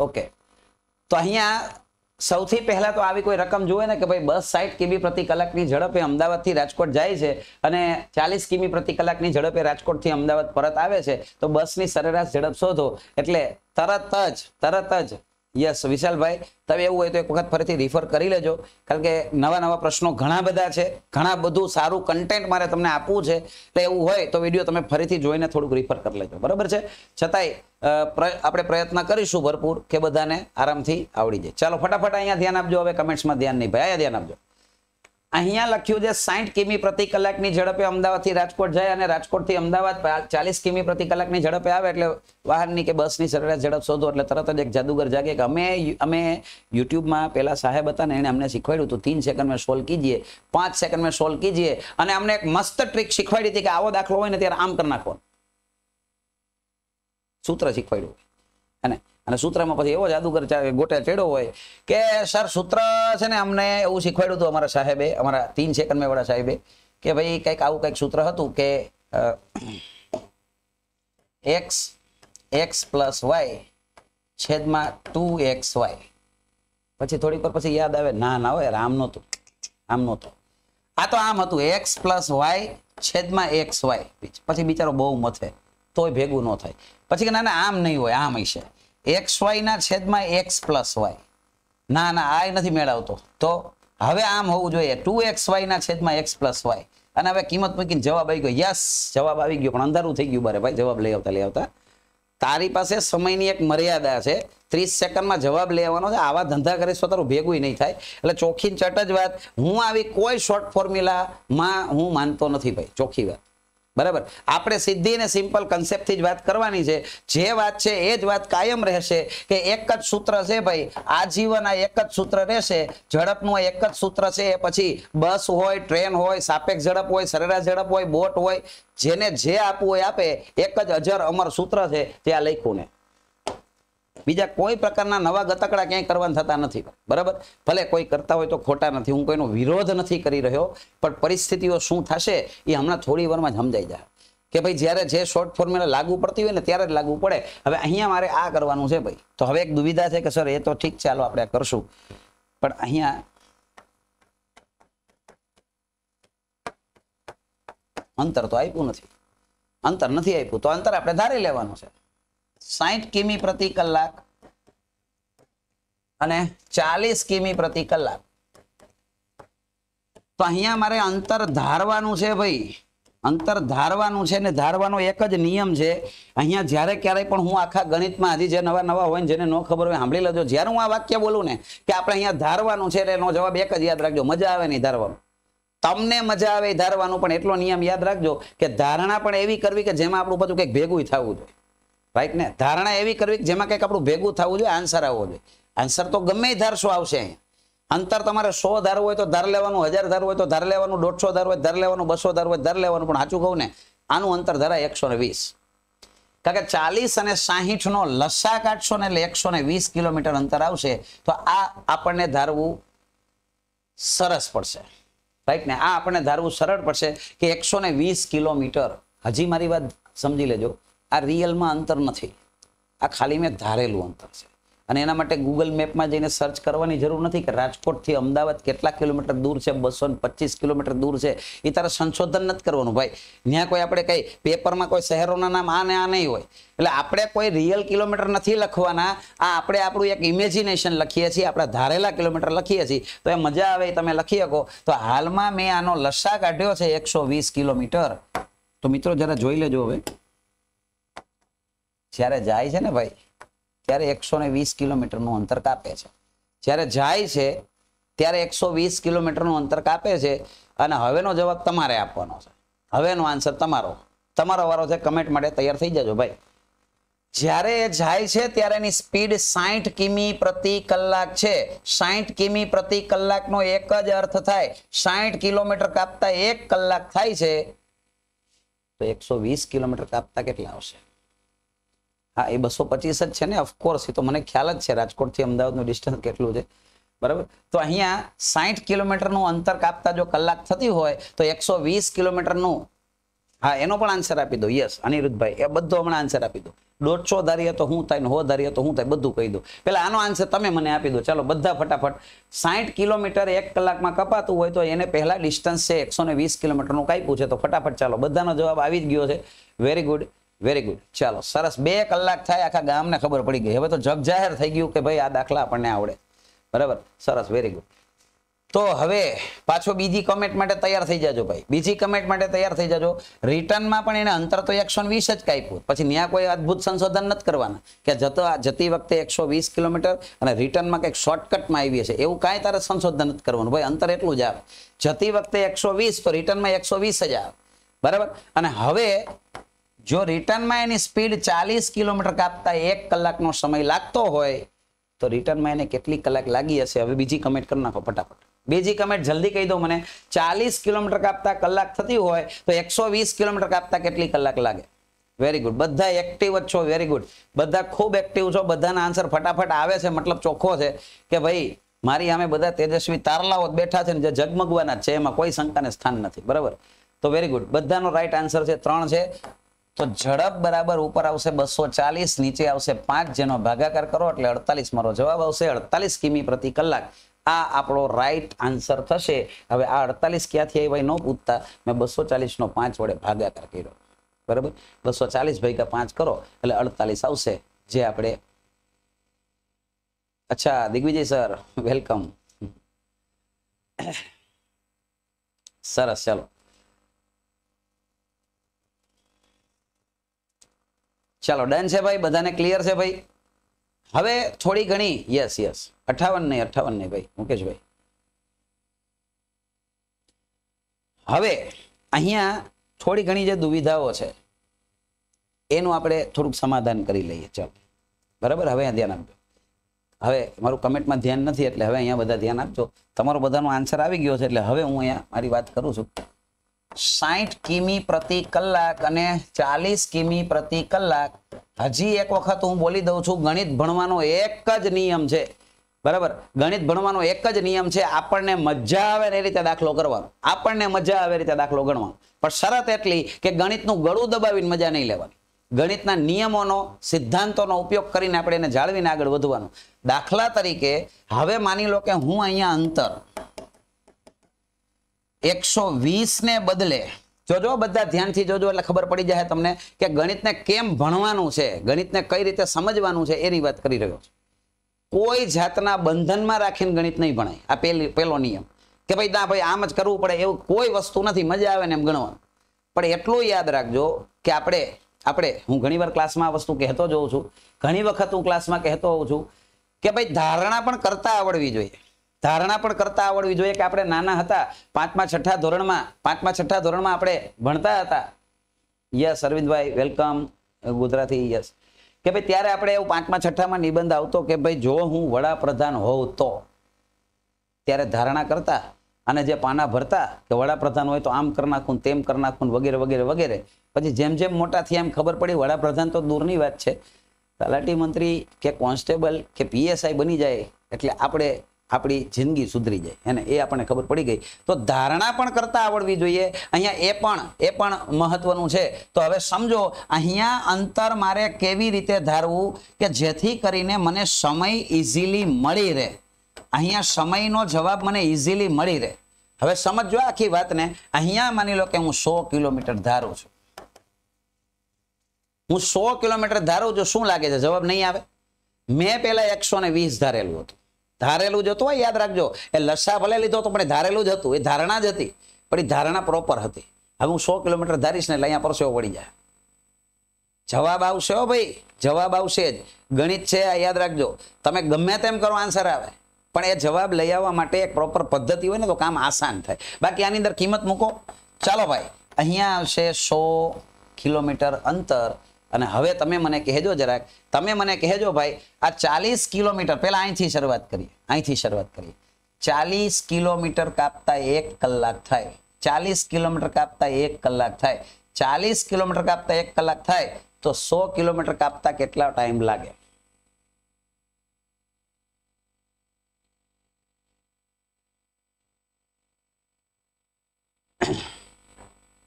ઓકે તો અહીંયા સૌથી પહેલા તો આવી કોઈ રકમ જોવે ને કે ભાઈ બસ સાઠ કિમી પ્રતિ કલાકની ઝડપે અમદાવાદથી રાજકોટ જાય છે અને ચાલીસ કિમી પ્રતિ કલાકની ઝડપે રાજકોટથી અમદાવાદ પરત આવે છે તો બસની સરેરાશ ઝડપ શોધો એટલે તરત જ તરત જ યસ વિશાલભાઈ તમે એવું હોય તો એક વખત ફરીથી રિફર કરી લેજો કારણ કે નવા નવા પ્રશ્નો ઘણા બધા છે ઘણા બધું સારું કન્ટેન્ટ મારે તમને આપવું છે એટલે એવું હોય તો વિડીયો તમે ફરીથી જોઈને થોડુંક રિફર કરી લેજો બરાબર છે છતાંય આપણે પ્રયત્ન કરીશું ભરપૂર કે બધાને આરામથી આવડી જાય ચાલો ફટાફટ અહીંયા ધ્યાન આપજો હવે કમેન્ટ્સમાં ધ્યાન નહીં ભાઈ અહીંયા ધ્યાન આપજો અહીંયા લખ્યું છે સાહીઠ કિમી પ્રતિ કલાકની ઝડપે અમદાવાદથી રાજકોટ જાય અને રાજકોટથી અમદાવાદ ચાલીસ કિમી પ્રતિ કલાકની ઝડપે આવે એટલે વાહનની કે બસની સરેરાશ ઝડપ શોધો એટલે તરત જ એક જાદુગર જાગે કે અમે અમે યુટ્યુબમાં પેલા સાહેબ હતા ને એણે અમને શીખવાડ્યું હતું તીન સેકન્ડમાં સોલ્વ કીજીએ પાંચ સેકન્ડમાં સોલ્વ કીજીએ અને અમને એક મસ્ત ટ્રીક શીખવાડી હતી કે આવો દાખલો હોય ને ત્યારે આમ કરી નાખો સૂત્ર શીખવાડ્યું અને અને સૂત્રમાં પછી એવો જાદુગર ગોટે ચડ્યો હોય કે સર સૂત્ર છે ને અમને એવું શીખવાડ્યું હતું અમારા સાહેબે અમારા તીન સેકન્ડ મેં વાળા સાહેબે કે ભાઈ કંઈક આવું કંઈક સૂત્ર હતું કે એક્સ એક્સ પ્લસ વાય છેદમાં ટુ એક્સ વાય પછી થોડીક વાર પછી યાદ આવે ના ના હોય આમ નહોતું આમ નહોતું આ તો આમ હતું એક્સ પ્લસ વાય છેદમાં એક્સ વાય પછી બિચારો બહુ મથે તોય ભેગું ન થાય પછી કે ના ના આમ નહીં હોય આમ હશે એક્સ વાયના છેદમાં એક્સ પ્લસ વાય ના ના આ નથી મેળવતો તો હવે આમ હોવું જોઈએ ટુ એક્સ વાયના છેદમાં એક્સ પ્લસ વાય અને હવે કિંમત મૂકીને જવાબ આવી ગયો યસ જવાબ આવી ગયો પણ અંધારું થઈ ગયું બારે ભાઈ જવાબ લઈ આવતા લઈ આવતા તારી પાસે સમયની એક મર્યાદા છે ત્રીસ સેકન્ડમાં જવાબ લેવાનો છે આવા ધંધા કરીશ તો તારું ભેગું નહીં થાય એટલે ચોખ્ખી ચટ જ વાત હું આવી કોઈ શોર્ટ ફોર્મ્યુલામાં હું માનતો નથી ભાઈ ચોખ્ખી વાત બરાબર આપણે સીધી અને સિમ્પલ કન્સેપ્ટથી જ વાત કરવાની છે જે વાત છે એ જ વાત કાયમ રહેશે કે એક જ સૂત્ર છે ભાઈ આ જીવન આ એક જ સૂત્ર રહેશે ઝડપનું આ એક જ સૂત્ર છે એ પછી બસ હોય ટ્રેન હોય સાપેક્ષ ઝડપ હોય સરેરાશ ઝડપ હોય બોટ હોય જેને જે આપવું હોય આપે એક જ અજર અમર સૂત્ર છે તે આ લખ્યું ને બીજા કોઈ પ્રકારના નવા ગતકડા ક્યાંય કરવા થતા નથી બરાબર ભલે કોઈ કરતા હોય તો ખોટા નથી હું કોઈનો વિરોધ નથી કરી રહ્યો પણ પરિસ્થિતિઓ શું થશે એ હમણાં થોડી વારમાં જ સમજાઈ જાય કે ભાઈ જ્યારે જે શોર્ટ ફોર્મ્યુલા લાગુ પડતી હોય ને ત્યારે જ લાગુ પડે હવે અહીંયા મારે આ કરવાનું છે ભાઈ તો હવે એક દુવિધા છે કે સર એ તો ઠીક ચાલો આપણે કરશું પણ અહીંયા અંતર તો આપ્યું નથી અંતર નથી આપ્યું તો અંતર આપણે ધારી લેવાનું છે સાહીઠ કિમી પ્રતિ કલાક અને ચાલીસ કિમી પ્રતિ કલાક તો અહીંયા મારે અંતર ધારવાનું છે ભાઈ અંતર ધારવાનું છે ને ધારવાનો એક જ નિયમ છે અહીંયા જ્યારે ક્યારેય પણ હું આખા ગણિતમાં હજી જે નવા નવા હોય ને જેને ન ખબર હોય સાંભળી લેજો જ્યારે હું આ વાક્ય બોલું ને કે આપણે અહીંયા ધારવાનું છે એટલે એનો જવાબ એક જ યાદ રાખજો મજા આવે નહીં ધારવાનું તમને મજા આવે ધારવાનું પણ એટલો નિયમ યાદ રાખજો કે ધારણા પણ એવી કરવી કે જેમાં આપણું બધું કંઈક ભેગું થવું જોઈએ ને ધારણા એવી કરવી જેમાં કઈક આપણું ભેગું થવું જોઈએ આન્સર આવવો જોઈએ આન્સર તો ગમે ધારશો આવશે અંતર તમારે સો ધારવું હોય તો ધાર લેવાનું હજાર ધારવું હોય તો ધાર લેવાનું દોઢસો ધાર હોય ધાર લેવાનું બસો ધાર હોય ધાર લેવાનું પણ સાચું કહું ને આનું અંતર ધરાય એકસો ને વીસ કારણ કે ચાલીસ અને સાહીઠનો લસા કાઢશો ને એટલે એકસો ને વીસ કિલોમીટર અંતર આવશે તો આ આપણને ધારવું સરસ પડશે રાઈટ ને આ આપણને ધારવું સરળ પડશે કે એકસો ને વીસ કિલોમીટર હજી મારી વાત સમજી લેજો આ રિયલમાં અંતર નથી આ ખાલી મેં ધારેલું અંતર છે અને એના માટે ગૂગલ મેપમાં જઈને સર્ચ કરવાની જરૂર નથી કે રાજકોટથી અમદાવાદ કેટલા કિલોમીટર દૂર છે બસો પચીસ કિલોમીટર દૂર છે એ તારે સંશોધન નથી કરવાનું ભાઈ ત્યાં કોઈ આપણે કંઈ પેપરમાં કોઈ શહેરોના નામ આ ને આ નહીં હોય એટલે આપણે કોઈ રિયલ કિલોમીટર નથી લખવાના આ આપણે આપણું એક ઇમેજિનેશન લખીએ છીએ આપણે ધારેલા કિલોમીટર લખીએ છીએ તો એ મજા આવે તમે લખી શકો તો હાલમાં મેં આનો લસા કાઢ્યો છે એકસો કિલોમીટર તો મિત્રો જરા જોઈ લેજો હવે જ્યારે જાય છે ને ભાઈ ત્યારે એકસો ને વીસ કિલોમીટરનું અંતર કાપે છે જ્યારે જાય છે ત્યારે એકસો વીસ કિલોમીટરનું અંતર કાપે છે અને હવેનો જવાબ તમારે આપવાનો છે હવેનો આન્સર તમારો તમારો વારો છે કમેન્ટ માટે તૈયાર થઈ જજો ભાઈ જ્યારે એ જાય છે ત્યારે એની સ્પીડ સાહીઠ કિમી પ્રતિ કલાક છે સાહીઠ કિમી પ્રતિ કલાકનો એક જ અર્થ થાય સાહીઠ કિલોમીટર કાપતા એક કલાક થાય છે તો એકસો વીસ કિલોમીટર કાપતા કેટલા આવશે હા એ બસો પચીસ જ છે ને ઓફકોર્સ એ તો મને ખ્યાલ જ છે રાજકોટથી અમદાવાદનું ડિસ્ટન્સ કેટલું છે બરાબર તો અહીંયા સાહીઠ કિલોમીટરનું અંતર કાપતા જો કલાક થતી હોય તો એકસો વીસ કિલોમીટરનું હા એનો પણ આન્સર આપી દો યસ અનિરુદ્ધભાઈ એ બધો હમણાં આન્સર આપી દો દોઢસો ધારીએ તો હું થાય ને હો ધારીએ તો હું થાય બધું કહી દો પેલા આનો આન્સર તમે મને આપી દો ચાલો બધા ફટાફટ સાઠ કિલોમીટર એક કલાકમાં કપાતું હોય તો એને પહેલા ડિસ્ટન્સ છે એકસો ને વીસ કિલોમીટરનું કાપ્યું છે તો ફટાફટ ચાલો બધાનો જવાબ આવી જ ગયો છે વેરી ગુડ વેરી ગુડ ચાલો સરસ બે કલાક થાય આખા ગામને ખબર પડી ગઈ હવે તો જગ જાહેર થઈ ગયું કે ભાઈ આ દાખલા આપણને આવડે બરાબર સરસ વેરી ગુડ તો હવે પાછો બીજી કમેન્ટ માટે તૈયાર થઈ જાજો ભાઈ બીજી કમેન્ટ માટે તૈયાર થઈ જાજો રિટર્નમાં પણ એને અંતર તો એકસો વીસ જ કાપ્યું પછી ત્યાં કોઈ અદભુત સંશોધન નથી કરવાના કે જતો જતી વખતે એકસો વીસ કિલોમીટર અને રિટર્નમાં કંઈક શોર્ટકટમાં આવી હશે એવું કાંઈ તારે સંશોધન નથી કરવાનું ભાઈ અંતર એટલું જ આવે જતી વખતે એકસો વીસ તો રિટર્નમાં એકસો વીસ જ આવે બરાબર અને હવે જો રિટર્નમાં એની સ્પીડ ચાલીસ કિલોમીટર કાપતા એક કલાકનો સમય લાગતો હોય તો રિટર્નમાં એને કેટલી કલાક લાગી હશે હવે બીજી કમેન્ટ કરી નાખો ફટાફટ બીજી કમેન્ટ જલ્દી કહી દો મને ચાલીસ કિલોમીટર કાપતા કલાક થતી હોય તો એકસો વીસ કિલોમીટર કાપતા કેટલી કલાક લાગે વેરી ગુડ બધા એક્ટિવ જ છો વેરી ગુડ બધા ખૂબ એક્ટિવ છો બધાના આન્સર ફટાફટ આવે છે મતલબ ચોખ્ખો છે કે ભાઈ મારી અમે બધા તેજસ્વી તારલાઓ બેઠા છે ને જે જગમગવાના છે એમાં કોઈ શંકાને સ્થાન નથી બરાબર તો વેરી ગુડ બધાનો રાઈટ આન્સર છે ત્રણ છે તો ઝડપ બરાબર ઉપર આવશે બસો ચાલીસ નીચે આવશે પાંચ જેનો ભાગાકાર કરો એટલે અડતાલીસ મારો જવાબ આવશે અડતાલીસ કિમી પ્રતિ કલાક આ આપણો રાઈટ આન્સર થશે હવે આ અડતાલીસ ક્યાંથી આવ્યા ન પૂછતા મેં બસો ચાલીસનો પાંચ વડે ભાગાકાર કર્યો બરાબર બસો ચાલીસ ભાગ્યા પાંચ કરો એટલે અડતાલીસ આવશે જે આપણે અચ્છા દિગ્વિજય સર વેલકમ સરસ ચાલો ચાલો ડન છે ભાઈ બધાને ક્લિયર છે ભાઈ હવે થોડી ઘણી યસ યસ અઠાવન નહીં અઠાવન નહીં ભાઈ મુકેશભાઈ હવે અહીંયા થોડી ઘણી જે દુવિધાઓ છે એનું આપણે થોડુંક સમાધાન કરી લઈએ ચાલો બરાબર હવે ધ્યાન આપજો હવે મારું કમેન્ટમાં ધ્યાન નથી એટલે હવે અહીંયા બધા ધ્યાન આપજો તમારો બધાનો આન્સર આવી ગયો છે એટલે હવે હું અહીંયા મારી વાત કરું છું સાહીઠ કિમી પ્રતિ કલાક અને ચાલીસ કિમી પ્રતિ કલાક હજી એક વખત હું બોલી દઉં છું ગણિત ભણવાનો એક જ નિયમ છે બરાબર ગણિત ભણવાનો એક જ નિયમ છે આપણને મજા આવે એ રીતે દાખલો કરવાનો આપણને મજા આવે એ રીતે દાખલો ગણવાનો પણ શરત એટલી કે ગણિતનું ગળું દબાવીને મજા નહીં લેવાની ગણિતના નિયમોનો સિદ્ધાંતોનો ઉપયોગ કરીને આપણે એને જાળવીને આગળ વધવાનું દાખલા તરીકે હવે માની લો કે હું અહીંયા અંતર એકસો વીસને બદલે જોજો બધા ધ્યાનથી જોજો એટલે ખબર પડી જાય તમને કે ગણિતને કેમ ભણવાનું છે ગણિતને કઈ રીતે સમજવાનું છે એની વાત કરી રહ્યો છું કોઈ જાતના બંધનમાં રાખીને ગણિત નહીં ભણાય આ પહેલી પહેલો નિયમ કે ભાઈ ના ભાઈ આમ જ કરવું પડે એવું કોઈ વસ્તુ નથી મજા આવે ને એમ ગણવાનું પણ એટલું યાદ રાખજો કે આપણે આપણે હું ઘણીવાર ક્લાસમાં આ વસ્તુ કહેતો જોઉં છું ઘણી વખત હું ક્લાસમાં કહેતો હોઉં છું કે ભાઈ ધારણા પણ કરતા આવડવી જોઈએ ધારણા પણ કરતા આવડવી જોઈએ કે આપણે નાના હતા પાંચમા છઠ્ઠા ધોરણમાં પાંચમા છઠ્ઠા ધોરણમાં આપણે ભણતા હતા યસ અરવિંદભાઈ વેલકમ ગુજરાતી યસ કે ભાઈ ત્યારે આપણે એવું પાંચમા છઠ્ઠામાં નિબંધ આવતો કે ભાઈ જો હું વડાપ્રધાન હોઉં તો ત્યારે ધારણા કરતા અને જે પાના ભરતા કે વડાપ્રધાન હોય તો આમ કરી નાખું તેમ કરી નાખું વગેરે વગેરે વગેરે પછી જેમ જેમ મોટા થયા એમ ખબર પડી વડાપ્રધાન તો દૂરની વાત છે તલાટી મંત્રી કે કોન્સ્ટેબલ કે પીએસઆઈ બની જાય એટલે આપણે આપણી જિંદગી સુધરી જાય એને એ આપણને ખબર પડી ગઈ તો ધારણા પણ કરતા આવડવી જોઈએ અહીંયા એ પણ એ પણ મહત્વનું છે તો હવે સમજો અહીંયા અંતર મારે કેવી રીતે ધારવું કે જેથી કરીને મને સમય ઇઝીલી મળી રહે અહીંયા સમયનો જવાબ મને ઇઝીલી મળી રહે હવે સમજો આખી વાતને અહીંયા માની લો કે હું સો કિલોમીટર ધારું છું હું સો કિલોમીટર ધારું છું શું લાગે છે જવાબ નહીં આવે મેં પહેલા એકસો ધારેલું હતું ધારેલું જ હતું હોય યાદ રાખજો એ લસ્સા ભલે લીધો હતો પણ ધારેલું જ હતું એ ધારણા જ હતી પણ એ ધારણા પ્રોપર હતી હવે હું સો કિલોમીટર ધારીશ ને એટલે અહીંયા પરસેવો પડી જાય જવાબ આવશે હો ભાઈ જવાબ આવશે જ ગણિત છે આ યાદ રાખજો તમે ગમે તેમ કરો આન્સર આવે પણ એ જવાબ લઈ આવવા માટે એક પ્રોપર પદ્ધતિ હોય ને તો કામ આસાન થાય બાકી આની અંદર કિંમત મૂકો ચાલો ભાઈ અહીંયા આવશે સો કિલોમીટર અંતર અને હવે તમે મને કહેજો જરાક તમે મને કહેજો ભાઈ આ ચાલીસ કિલોમીટર પહેલાં અહીંથી શરૂઆત કરીએ અહીંથી શરૂઆત કરીએ ચાલીસ કિલોમીટર કાપતા એક કલાક થાય ચાલીસ કિલોમીટર કાપતા એક કલાક થાય ચાલીસ કિલોમીટર કાપતા એક કલાક થાય તો સો કિલોમીટર કાપતા કેટલા ટાઈમ લાગે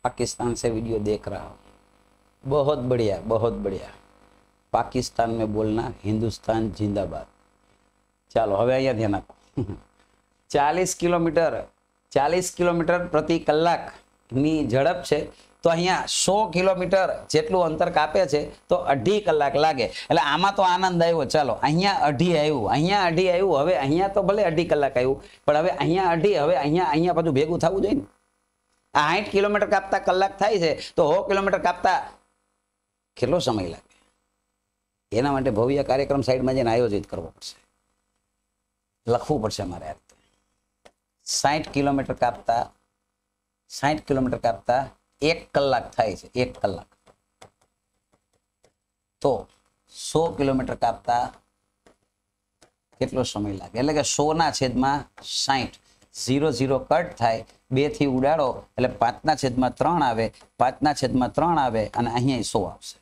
પાકિસ્તાન से વિડીયો દેખ रहा हूँ बहुत બઢિયા बहुत બઢિયા પાકિસ્તાન મેં બોલના હિન્દુસ્તાન જિંદાબાદ ચાલો હવે અહીંયા ધ્યાન આપો ચાલીસ કિલોમીટર ચાલીસ કિલોમીટર પ્રતિ કલાકની ઝડપ છે તો અહીંયા સો કિલોમીટર જેટલું અંતર કાપે છે તો અઢી કલાક લાગે એટલે આમાં તો આનંદ આવ્યો ચાલો અહીંયા અઢી આવ્યું અહીંયા અઢી આવ્યું હવે અહીંયા તો ભલે અઢી કલાક આવ્યું પણ હવે અહીંયા અઢી હવે અહીંયા અહીંયા બધું ભેગું થવું જોઈએ ને આ કિલોમીટર કાપતા કલાક થાય છે તો સો કિલોમીટર કાપતા કેટલો સમય લાગે એના માટે ભવ્ય કાર્યક્રમ સાઈડમાં જઈને આયોજિત કરવો પડશે લખવું પડશે મારે આ રીતે સાઠ કિલોમીટર કાપતા સાઠ કિલોમીટર કાપતા એક કલાક થાય છે એક કલાક તો સો કિલોમીટર કાપતા કેટલો સમય લાગે એટલે કે સોના છેદમાં સાઠ ઝીરો ઝીરો કટ થાય બે થી ઉડાડો એટલે પાંચના છેદમાં ત્રણ આવે પાંચના છેદમાં ત્રણ આવે અને અહીંયા સો આવશે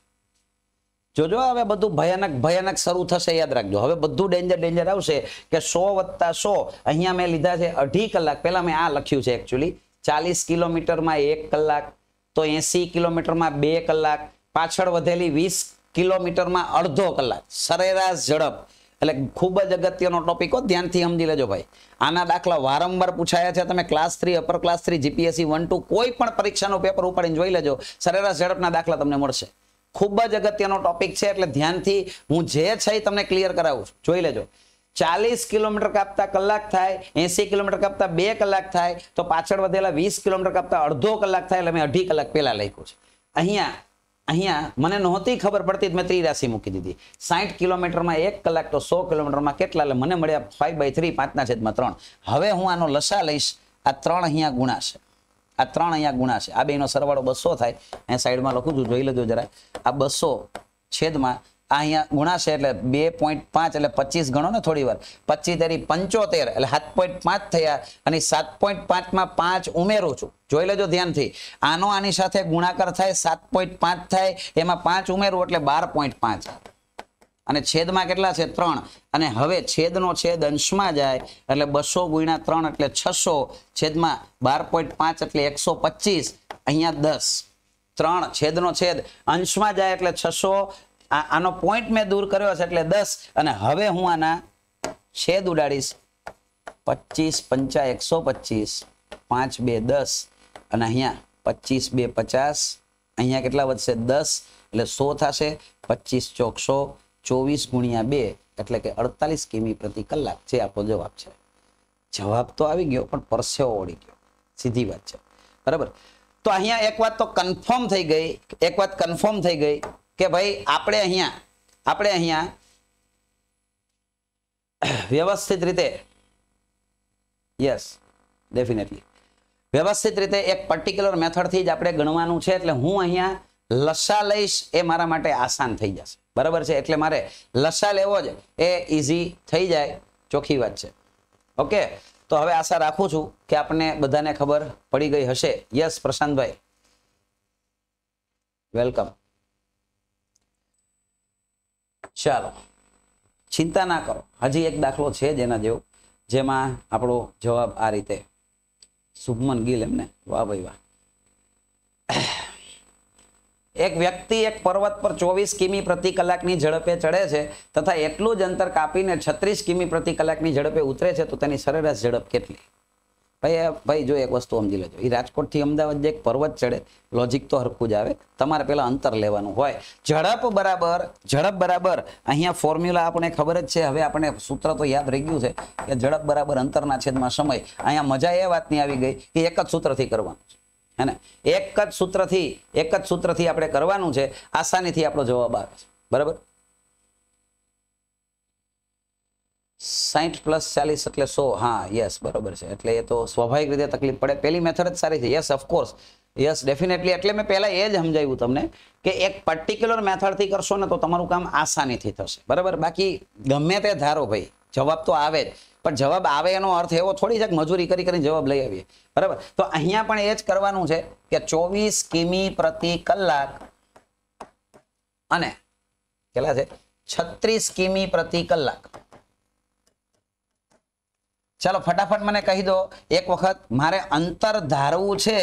જોજો હવે બધું ભયાનક ભયાનક શરૂ થશે યાદ રાખજો હવે બધું ડેન્જર ડેન્જર આવશે કે સો વત્તા સો અહીંયા મેં લીધા છે અઢી કલાક પહેલાં મેં આ લખ્યું છે એકચ્યુઅલી ચાલીસ કિલોમીટરમાં એક કલાક તો એંસી કિલોમીટરમાં બે કલાક પાછળ વધેલી વીસ કિલોમીટરમાં અડધો કલાક સરેરાશ ઝડપ એટલે ખૂબ જ અગત્યનો ટોપિક ધ્યાનથી સમજી લેજો ભાઈ આના દાખલા વારંવાર પૂછાયા છે તમે class three upper class three GPSC one two કોઈ પણ પરીક્ષાનું પેપર ઉપાડીને જોઈ લેજો સરેરાશ ઝડપના દાખલા તમને મળશે ખૂબ જ અગત્યનો ટોપિક છે એટલે ધ્યાનથી હું જે છે એ તમને ક્લિયર કરાવું છું જોઈ લેજો ચાલીસ કિલોમીટર કાપતા કલાક થાય એસી કિલોમીટર કાપતા બે કલાક થાય તો પાછળ વધેલા વીસ કિલોમીટર કાપતા અડધો કલાક થાય એટલે મેં અઢી કલાક પહેલા લખ્યું છે અહીંયા અહીંયા મને નહોતી ખબર પડતી મેં ત્રી રાશિ મૂકી દીધી સાઠ કિલોમીટરમાં એક કલાક તો સો કિલોમીટરમાં કેટલા એટલે મને મળ્યા ફાઈવ બાય થ્રી પાંચના છેદમાં ત્રણ હવે હું આનો લસા લઈશ આ ત્રણ અહીંયા ગુણાશે આ ત્રણ અહીંયા ગુણા છે આ બેનો સરવાળો બસો થાય અહીંયા સાઈડમાં લખું છું જોઈ લેજો જરા આ બસો છેદમાં આ અહીંયા ગુણાશે એટલે બે પોઈન્ટ પાંચ એટલે પચીસ ગણો ને થોડી વાર પચીસ તેરી પંચોતેર એટલે સાત પોઈન્ટ પાંચ થયા અને સાત પોઈન્ટ પાંચમાં પાંચ ઉમેરું છું જોઈ લેજો ધ્યાનથી આનો આની સાથે ગુણાકાર થાય સાત પોઈન્ટ પાંચ થાય એમાં પાંચ ઉમેરું એટલે બાર પોઈન્ટ પાંચ અને છેદમાં કેટલા છે ત્રણ અને હવે છેદનો છેદ અંશમાં જાય એટલે બસો ગુણ્યા ત્રણ એટલે છસો છેદમાં બાર પોઈન્ટ પાંચ એટલે એકસો પચીસ અહીંયા દસ ત્રણ છેદનો છેદ અંશમાં જાય એટલે છસો આનો પોઈન્ટ મેં દૂર કર્યો છે એટલે દસ અને હવે હું આના છેદ ઉડાડીશ પચીસ પંચા એકસો પચીસ પાંચ બે દસ અને અહીંયા પચીસ બે પચાસ અહીંયા કેટલા વધશે દસ એટલે સો થશે પચીસ ચોકસો ચોવીસ ગુણ્યા બે એટલે કે અડતાલીસ કિમી પ્રતિ કલાક જે આપણો જવાબ છે જવાબ તો આવી ગયો પણ પરસેવો ઓળી ગયો સીધી વાત છે બરાબર તો અહીંયા એક વાત તો કન્ફર્મ થઈ ગઈ એક વાત કન્ફર્મ થઈ ગઈ કે ભાઈ આપણે અહીંયા આપણે અહીંયા વ્યવસ્થિત રીતે યસ ડેફિનેટલી વ્યવસ્થિત રીતે એક પર્ટિક્યુલર મેથડથી જ આપણે ગણવાનું છે એટલે હું અહીંયા લસા લઈશ એ મારા માટે આસાન થઈ જશે બરાબર છે એટલે મારે લસા લેવો જ એ ઇઝી થઈ જાય ચોખ્ખી વાત છે ઓકે તો હવે આશા રાખું છું કે આપને બધાને ખબર પડી ગઈ હશે યસ પ્રશાંતભાઈ વેલકમ ચાલો ચિંતા ના કરો હજી એક દાખલો છે જેના જેવો જેમાં આપણો જવાબ આ રીતે શુભમન ગિલ એમને વાહ ભાઈ વાહ એક વ્યક્તિ એક પર્વત પર ચોવીસ કિમી પ્રતિ કલાકની ઝડપે ચડે છે તથા એટલું જ અંતર કાપીને છત્રીસ કિમી પ્રતિ કલાકની ઝડપે ઉતરે છે તો તેની સરેરાશ ઝડપ કેટલી ભાઈ ભાઈ જો એક વસ્તુ સમજી લેજો એ રાજકોટથી અમદાવાદ એક પર્વત ચડે લોજિક તો હરખું જ આવે તમારે પેલા અંતર લેવાનું હોય ઝડપ બરાબર ઝડપ બરાબર અહીંયા ફોર્મ્યુલા આપણે ખબર જ છે હવે આપણે સૂત્ર તો યાદ રહી ગયું છે કે ઝડપ બરાબર અંતરના છેદમાં સમય અહીંયા મજા એ વાતની આવી ગઈ કે એક જ સૂત્રથી કરવાનું છે હે ને એક જ સૂત્રથી એક જ સૂત્રથી આપણે કરવાનું છે આસાનીથી આપણો જવાબ આવે છે બરાબર સાહીઠ પ્લસ ચાલીસ એટલે સો હા યસ બરોબર છે એટલે એ તો સ્વાભાવિક રીતે તકલીફ પડે પેલી મેથડ જ સારી છે યસ ઓફકોર્સ યસ ડેફિનેટલી એટલે મેં પહેલાં એ જ સમજાવ્યું તમને કે એક પર્ટિક્યુલર મેથડથી કરશો ને તો તમારું કામ આસાનીથી થશે બરાબર બાકી ગમે તે ધારો ભાઈ જવાબ તો આવે જ પણ જવાબ આવે એનો અર્થ એવો થોડી છે મજૂરી કરી કરીને જવાબ લઈ આવીએ બરાબર તો અહીંયા પણ એ જ કરવાનું છે કે ચોવીસ કિમી પ્રતિ કલાક અને કેટલા છે છત્રીસ કિમી પ્રતિ કલાક ચાલો ફટાફટ મને કહી દો એક વખત મારે અંતર ધારવું છે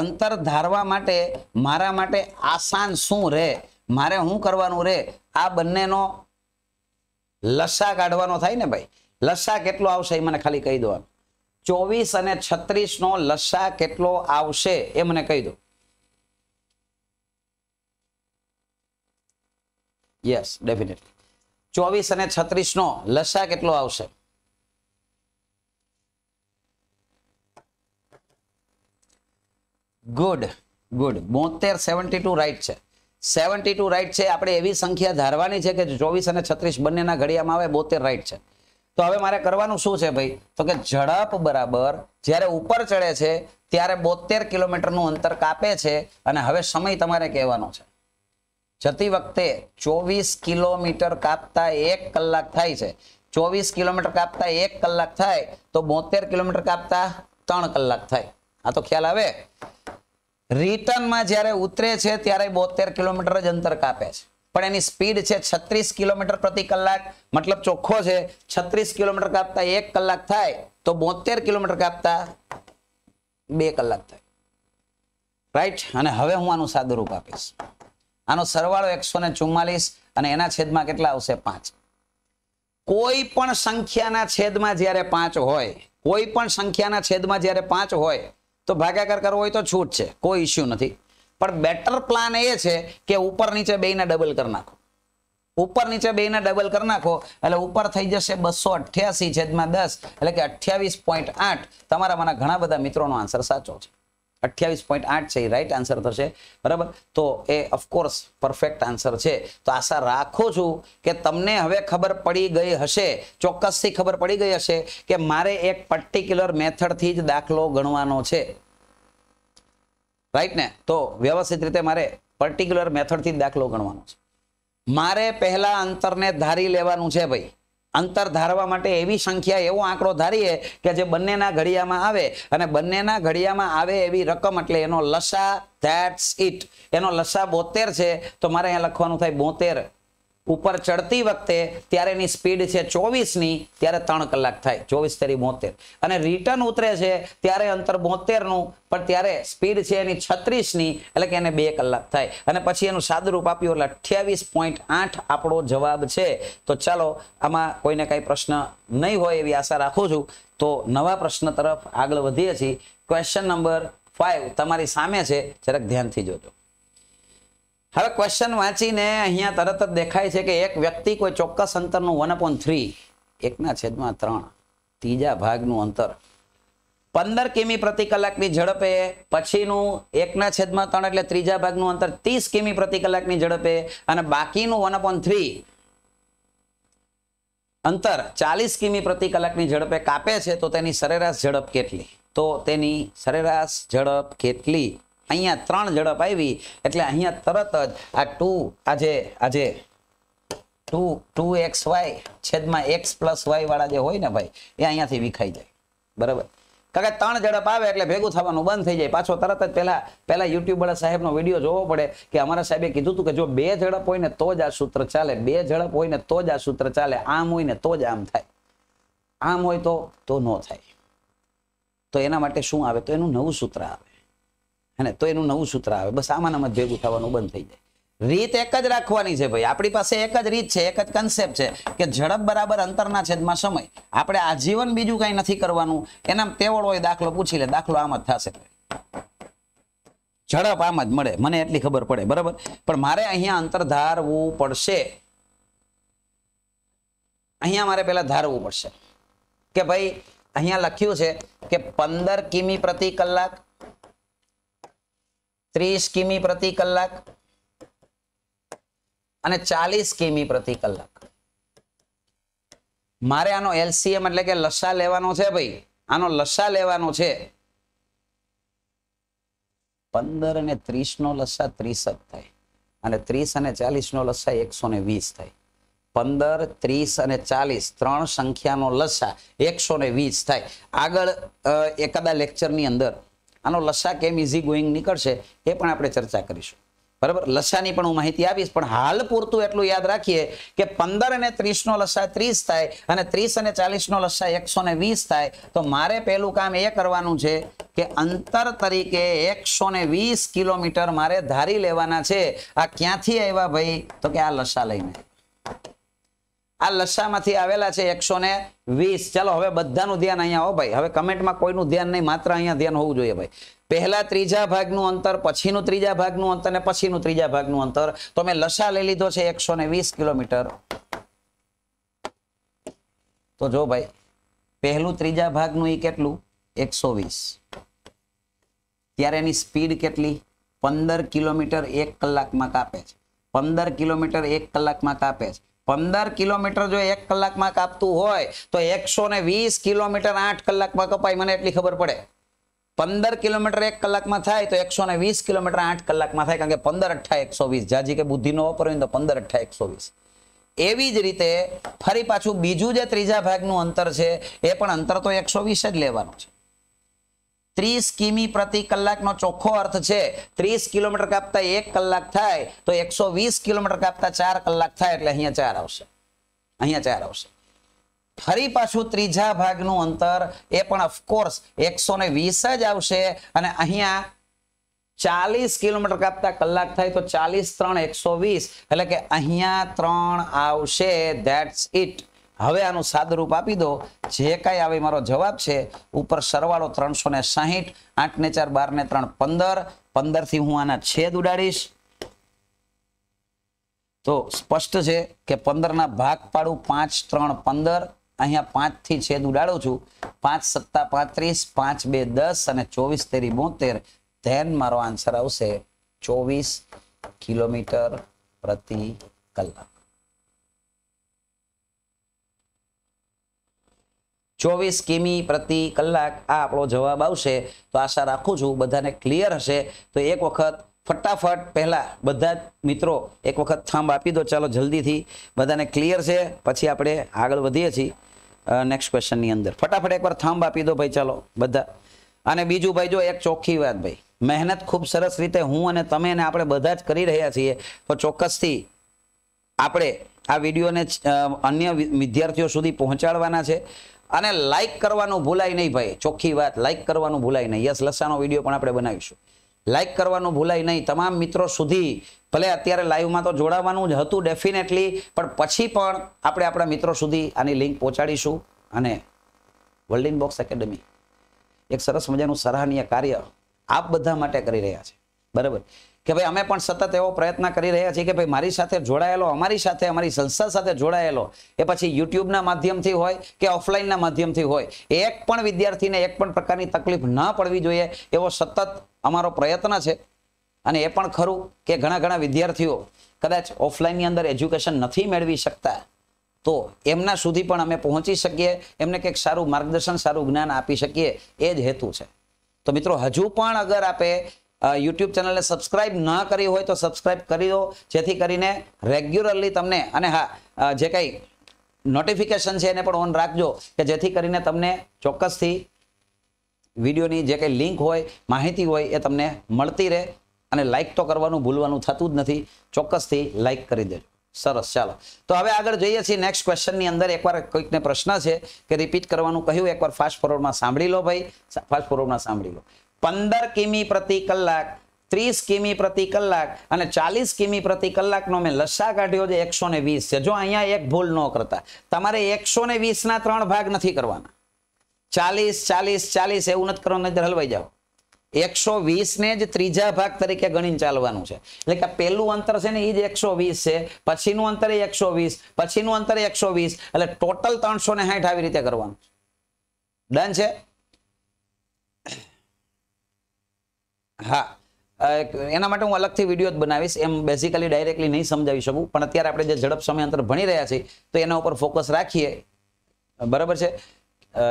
અંતર ધારવા માટે મારા માટે આસાન શું રે મારે શું કરવાનું રે આ બંનેનો લસા કાઢવાનો થાય ને ભાઈ લસા કેટલો આવશે એ મને ખાલી કહી દો ચોવીસ અને છત્રીસ નો લસા કેટલો આવશે એ મને કહી દો યસ ડેફિનેટલી ચોવીસ અને છત્રીસ નો લસા કેટલો આવશે ગુડ ગુડ બોતેર સેવન્ટી ટુ રાઈટ છે સેવન્ટી ટુ રાઈટ છે આપણે એવી સંખ્યા ધારવાની છે કે ચોવીસ અને છત્રીસ બંનેના ઘડિયામાં આવે બોતેર રાઈટ છે તો હવે મારે કરવાનું શું છે ભાઈ તો કે ઝડપ બરાબર જ્યારે ઉપર ચડે છે ત્યારે બોતેર કિલોમીટરનું અંતર કાપે છે અને હવે સમય તમારે કહેવાનો છે જતી વખતે ચોવીસ કિલોમીટર કાપતા એક કલાક થાય છે ચોવીસ કિલોમીટર કાપતા એક કલાક થાય તો બોતેર કિલોમીટર કાપતા ત્રણ કલાક થાય આ તો ખ્યાલ આવે રિટર્નમાં જ્યારે ઉતરે છે ત્યારે બોતેર કિલોમીટર જ અંતર કાપે છે પણ એની સ્પીડ છે છત્રીસ કિલોમીટર પ્રતિ કલાક મતલબ ચોખ્ખો છે છત્રીસ કિલોમીટર કાપતા એક કલાક થાય તો બોતેર કિલોમીટર કાપતા બે કલાક થાય રાઈટ અને હવે હું આનું સાદુરૂપ આપીશ આનો સરવાળો એકસો અને એના છેદમાં કેટલા આવશે પાંચ કોઈ પણ સંખ્યાના છેદમાં જ્યારે પાંચ હોય કોઈ પણ સંખ્યાના છેદમાં જ્યારે પાંચ હોય તો ભાગાકાર કરવો હોય તો છૂટ છે કોઈ ઇસ્યુ નથી પણ બેટર પ્લાન એ છે કે ઉપર નીચે બેયને ડબલ કરી નાખો ઉપર નીચે બેને ડબલ કરી નાખો એટલે ઉપર થઈ જશે બસો અઠ્યાસી છેદમાં દસ એટલે કે અઠ્યાવીસ પોઈન્ટ આઠ તમારા તમારામાંના ઘણા બધા મિત્રોનો આન્સર સાચો છે અઠ્યાવીસ પોઈન્ટ આઠ છે એ રાઈટ આન્સર થશે બરાબર તો એ ઓફકોર્સ પરફેક્ટ આન્સર છે તો આશા રાખું છું કે તમને હવે ખબર પડી ગઈ હશે ચોક્કસથી ખબર પડી ગઈ હશે કે મારે એક પર્ટિક્યુલર મેથડથી જ દાખલો ગણવાનો છે રાઈટ ને તો વ્યવસ્થિત રીતે મારે પર્ટિક્યુલર મેથડથી દાખલો ગણવાનો છે મારે પહેલા અંતરને ધારી લેવાનું છે ભાઈ અંતર ધારવા માટે એવી સંખ્યા એવો આંકડો ધારીએ કે જે બંનેના ઘડિયામાં આવે અને બંનેના ઘડિયામાં આવે એવી રકમ એટલે એનો લસા ધેટ્સ ઇટ એનો લસા બોતેર છે તો મારે અહીંયા લખવાનું થાય બોતેર ઉપર ચડતી વખતે ત્યારે એની સ્પીડ છે ચોવીસની ત્યારે ત્રણ કલાક થાય ચોવીસ તેરી બોતેર અને રિટર્ન ઉતરે છે ત્યારે અંતર બોતેરનું પણ ત્યારે સ્પીડ છે એની છત્રીસની એટલે કે એને બે કલાક થાય અને પછી એનું સાદુરૂપ આપ્યું એટલે અઠ્યાવીસ પોઈન્ટ આઠ આપણો જવાબ છે તો ચાલો આમાં કોઈને કાંઈ પ્રશ્ન નહીં હોય એવી આશા રાખું છું તો નવા પ્રશ્ન તરફ આગળ વધીએ છીએ ક્વેશ્ચન નંબર ફાઇવ તમારી સામે છે જરાક ધ્યાનથી જોજો હવે ક્વેશ્ચન વાંચીને અહીંયા તરત જ દેખાય છે કે એક વ્યક્તિ કોઈ ચોક્કસ અંતરનું વન અપોન થ્રી એકના છેદમાં ત્રણ ત્રીજા ભાગનું અંતર પંદર કિમી પ્રતિ કલાકની ઝડપે પછીનું એકના છેદમાં ત્રણ એટલે ત્રીજા ભાગનું અંતર ત્રીસ કિમી પ્રતિ કલાકની ઝડપે અને બાકીનું વન અપોન થ્રી અંતર ચાલીસ કિમી પ્રતિ કલાકની ઝડપે કાપે છે તો તેની સરેરાશ ઝડપ કેટલી તો તેની સરેરાશ ઝડપ કેટલી અહીંયા ત્રણ ઝડપ આવી એટલે અહીંયા તરત જ આ ટુ આજે આજે ટુ ટુ એક્સ વાય છેદમાં એક્સ પ્લસ વાય વાળા જે હોય ને ભાઈ એ અહીંયાથી વિખાઈ જાય બરાબર કારણ કે ત્રણ ઝડપ આવે એટલે ભેગું થવાનું બંધ થઈ જાય પાછો તરત જ પહેલા પહેલા યુટ્યુબ સાહેબનો વિડીયો જોવો પડે કે અમારા સાહેબે કીધું હતું કે જો બે ઝડપ હોય ને તો જ આ સૂત્ર ચાલે બે ઝડપ હોય ને તો જ આ સૂત્ર ચાલે આમ હોય ને તો જ આમ થાય આમ હોય તો તો ન થાય તો એના માટે શું આવે તો એનું નવું સૂત્ર આવે અને તો એનું નવું સૂત્ર આવે બસ આમાં આમાં ભેગું થવાનું બંધ થઈ જાય રીત એક જ રાખવાની છે ભાઈ આપણી પાસે એક જ રીત છે એક જ કન્સેપ્ટ છે કે ઝડપ બરાબર અંતરના છેદમાં સમય આપણે આજીવન બીજું કાંઈ નથી કરવાનું એનામ તેવળ હોય દાખલો પૂછી લે દાખલો આમ જ થશે ઝડપ આમ જ મળે મને એટલી ખબર પડે બરાબર પણ મારે અહીંયા અંતર ધારવું પડશે અહીંયા મારે પેલા ધારવું પડશે કે ભાઈ અહીંયા લખ્યું છે કે પંદર કિમી પ્રતિ કલાક ત્રીસ કિમી પ્રતિ કલાક અને ચાલીસ કિમી પ્રતિ કલાક મારે આનો એલસીએમ એટલે કે લસા લેવાનો છે ભાઈ આનો લસા લેવાનો છે પંદર અને ત્રીસ નો લસા ત્રીસ જ થાય અને ત્રીસ અને ચાલીસ નો લસા એકસો ને વીસ થાય પંદર ત્રીસ અને ચાલીસ ત્રણ સંખ્યાનો લસા એકસો ને વીસ થાય આગળ એકાદા લેક્ચરની અંદર આનો લસ્સા કેમ ઇઝી ગોઈંગ નીકળશે એ પણ આપણે ચર્ચા કરીશું બરાબર લસાની પણ હું માહિતી આપીશ પણ હાલ પૂરતું એટલું યાદ રાખીએ કે પંદર અને ત્રીસનો લસા ત્રીસ થાય અને ત્રીસ અને ચાલીસનો લસા એકસો ને વીસ થાય તો મારે પહેલું કામ એ કરવાનું છે કે અંતર તરીકે એકસો ને વીસ કિલોમીટર મારે ધારી લેવાના છે આ ક્યાંથી આવ્યા ભાઈ તો કે આ લસા લઈને આ લસ્સામાંથી આવેલા છે એકસો ને વીસ ચાલો હવે બધાનું ધ્યાન અહીંયા હો ભાઈ હવે કમેન્ટમાં કોઈનું ધ્યાન નહીં માત્ર અહીંયા ધ્યાન હોવું જોઈએ ભાઈ પહેલા ત્રીજા ભાગનું અંતર પછીનું ત્રીજા ભાગનું અંતર અને પછીનું ત્રીજા ભાગનું અંતર તો મેં લસા લઈ લીધો છે એકસો કિલોમીટર તો જો ભાઈ પહેલું ત્રીજા ભાગનું એ કેટલું એકસો ત્યારે એની સ્પીડ કેટલી પંદર કિલોમીટર એક કલાકમાં કાપે છે પંદર કિલોમીટર એક કલાકમાં કાપે છે પંદર કિલોમીટર જો એક કલાકમાં કાપતું હોય તો એકસો ને વીસ કિલોમીટર આઠ કલાકમાં કપાય મને એટલી ખબર પડે પંદર કિલોમીટર એક કલાકમાં થાય તો એકસો ને વીસ કિલોમીટર આઠ કલાકમાં થાય કારણ કે પંદર અઠ્ઠા એકસો વીસ જાજી કે બુદ્ધિનો વાપર હોય તો પંદર અઠ્ઠા એકસો વીસ એવી જ રીતે ફરી પાછું બીજું જે ત્રીજા ભાગનું અંતર છે એ પણ અંતર તો એકસો વીસ જ લેવાનું છે ત્રીસ કિમી પ્રતિ કલાકનો ચોખ્ખો અર્થ છે ત્રીસ કિલોમીટર કાપતા એક કલાક થાય તો એકસો વીસ કિલોમીટર કાપતા ચાર કલાક થાય એટલે અહીંયા ચાર આવશે અહીંયા ચાર આવશે ફરી પાછું ત્રીજા ભાગનું અંતર એ પણ ઓફકોર્સ એકસો ને વીસ જ આવશે અને અહીંયા ચાલીસ કિલોમીટર કાપતા કલાક થાય તો ચાલીસ ત્રણ એકસો વીસ એટલે કે અહીંયા ત્રણ આવશે ધેટ્સ ઇટ હવે આનું સાદરૂપ આપી દો જે કાંઈ આવે મારો જવાબ છે ઉપર સરવાળો ત્રણસો ને સાહીઠ આઠ ને ચાર બાર ને ત્રણ પંદર પંદરથી હું આના છેદ ઉડાડીશ તો સ્પષ્ટ છે કે પંદરના ભાગ પાડું પાંચ ત્રણ પંદર અહીંયા પાંચથી છેદ ઉડાડું છું પાંચ સત્તા પાંત્રીસ પાંચ બે દસ અને ચોવીસ તેરી બોતેર ધેન મારો આન્સર આવશે ચોવીસ કિલોમીટર પ્રતિ કલાક ચોવીસ કિમી પ્રતિ કલાક આ આપણો જવાબ આવશે તો આશા રાખું છું બધાને ક્લિયર હશે તો એક વખત ફટાફટ પહેલાં બધા મિત્રો એક વખત થાંભ આપી દો ચાલો જલ્દીથી બધાને ક્લિયર છે પછી આપણે આગળ વધીએ છીએ નેક્સ્ટ ક્વેશ્ચનની અંદર ફટાફટ એકવાર થાંભ આપી દો ભાઈ ચાલો બધા અને બીજું ભાઈ જો એક ચોખ્ખી વાત ભાઈ મહેનત ખૂબ સરસ રીતે હું અને તમે અને આપણે બધા જ કરી રહ્યા છીએ તો ચોક્કસથી આપણે આ વિડીયોને અન્ય વિદ્યાર્થીઓ સુધી પહોંચાડવાના છે અને લાઇક કરવાનું ભૂલાય નહીં ભાઈ ચોખ્ખી વાત લાઇક કરવાનું ભૂલાય નહીં યસ લસાનો વિડીયો પણ આપણે બનાવીશું લાઇક કરવાનું ભૂલાય નહીં તમામ મિત્રો સુધી ભલે અત્યારે લાઈવમાં તો જોડાવાનું જ હતું ડેફિનેટલી પણ પછી પણ આપણે આપણા મિત્રો સુધી આની લિંક પહોંચાડીશું અને વર્લ્ડ ઇન બોક્સ એકેડમી એક સરસ મજાનું સરાહનીય કાર્ય આપ બધા માટે કરી રહ્યા છે બરાબર કે ભાઈ અમે પણ સતત એવો પ્રયત્ન કરી રહ્યા છીએ કે ભાઈ મારી સાથે જોડાયેલો અમારી સાથે અમારી સંસ્થા સાથે જોડાયેલો એ પછી યુટ્યુબના માધ્યમથી હોય કે ઓફલાઈનના માધ્યમથી હોય એક પણ વિદ્યાર્થીને એક પણ પ્રકારની તકલીફ ન પડવી જોઈએ એવો સતત અમારો પ્રયત્ન છે અને એ પણ ખરું કે ઘણા ઘણા વિદ્યાર્થીઓ કદાચ ઓફલાઈનની અંદર એજ્યુકેશન નથી મેળવી શકતા તો એમના સુધી પણ અમે પહોંચી શકીએ એમને કંઈક સારું માર્ગદર્શન સારું જ્ઞાન આપી શકીએ એ જ હેતુ છે તો મિત્રો હજુ પણ અગર આપે યુટ્યુબ ચેનલને સબસ્ક્રાઇબ ન કરી હોય તો સબસ્ક્રાઇબ કરી દો જેથી કરીને રેગ્યુલરલી તમને અને હા જે કંઈ નોટિફિકેશન છે એને પણ ઓન રાખજો કે જેથી કરીને તમને ચોક્કસથી વિડીયોની જે કંઈ લિંક હોય માહિતી હોય એ તમને મળતી રહે અને લાઇક તો કરવાનું ભૂલવાનું થતું જ નથી ચોક્કસથી લાઇક કરી દેજો સરસ ચાલો તો હવે આગળ જઈએ છીએ નેક્સ્ટ ક્વેશ્ચનની અંદર એકવાર કોઈકને પ્રશ્ન છે કે રિપીટ કરવાનું કહ્યું એકવાર ફાસ્ટ ફોરવર્ડમાં સાંભળી લો ભાઈ ફાસ્ટ ફોરવર્ડમાં સાંભળી લો પંદર કિમી પ્રતિ કલાક ત્રીસ કિમી પ્રતિ કલાક અને ચાલીસ કિમી પ્રતિ કલાકનો મેં લસા કાઢ્યો છે એકસો ને વીસ છે જો અહીંયા એક ભૂલ ન કરતા તમારે એકસો ને વીસના ત્રણ ભાગ નથી કરવાના ચાલીસ ચાલીસ ચાલીસ એવું નથી કરવાનું નહીં હલવાઈ જાઓ એકસો વીસને જ ત્રીજા ભાગ તરીકે ગણીને ચાલવાનું છે એટલે કે પહેલું અંતર છે ને એ જ એકસો વીસ છે પછીનું અંતર એકસો વીસ પછીનું અંતર એકસો વીસ એટલે ટોટલ ત્રણસો ને સાઠ આવી રીતે કરવાનું ડન છે હા એના માટે હું અલગથી વિડીયો બનાવીશ એમ બેઝિકલી ડાયરેક્ટલી નહીં સમજાવી શકું પણ અત્યારે આપણે જે ઝડપ સમયાંતર ભણી રહ્યા છીએ તો એના ઉપર ફોકસ રાખીએ બરાબર છે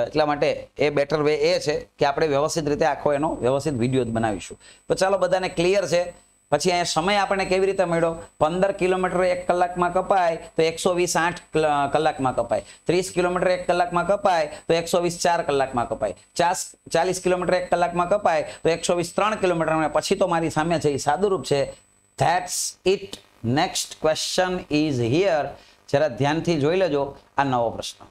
એટલા માટે એ બેટર વે એ છે કે આપણે વ્યવસ્થિત રીતે આખો એનો વ્યવસ્થિત વિડીયો બનાવીશું તો ચાલો બધાને ક્લિયર છે પછી અહીંયા સમય આપણને કેવી રીતે મળ્યો પંદર કિલોમીટર એક કલાકમાં કપાય તો એકસો વીસ આઠ કલાકમાં કપાય ત્રીસ કિલોમીટર એક કલાકમાં કપાય તો એકસો વીસ ચાર કલાકમાં કપાય ચાસ ચાલીસ કિલોમીટર એક કલાકમાં કપાય તો એકસો વીસ ત્રણ કિલોમીટર પછી તો મારી સામે છે એ સાદુરૂપ છે that's it next question is here જરા ધ્યાનથી જોઈ લેજો આ નવો પ્રશ્ન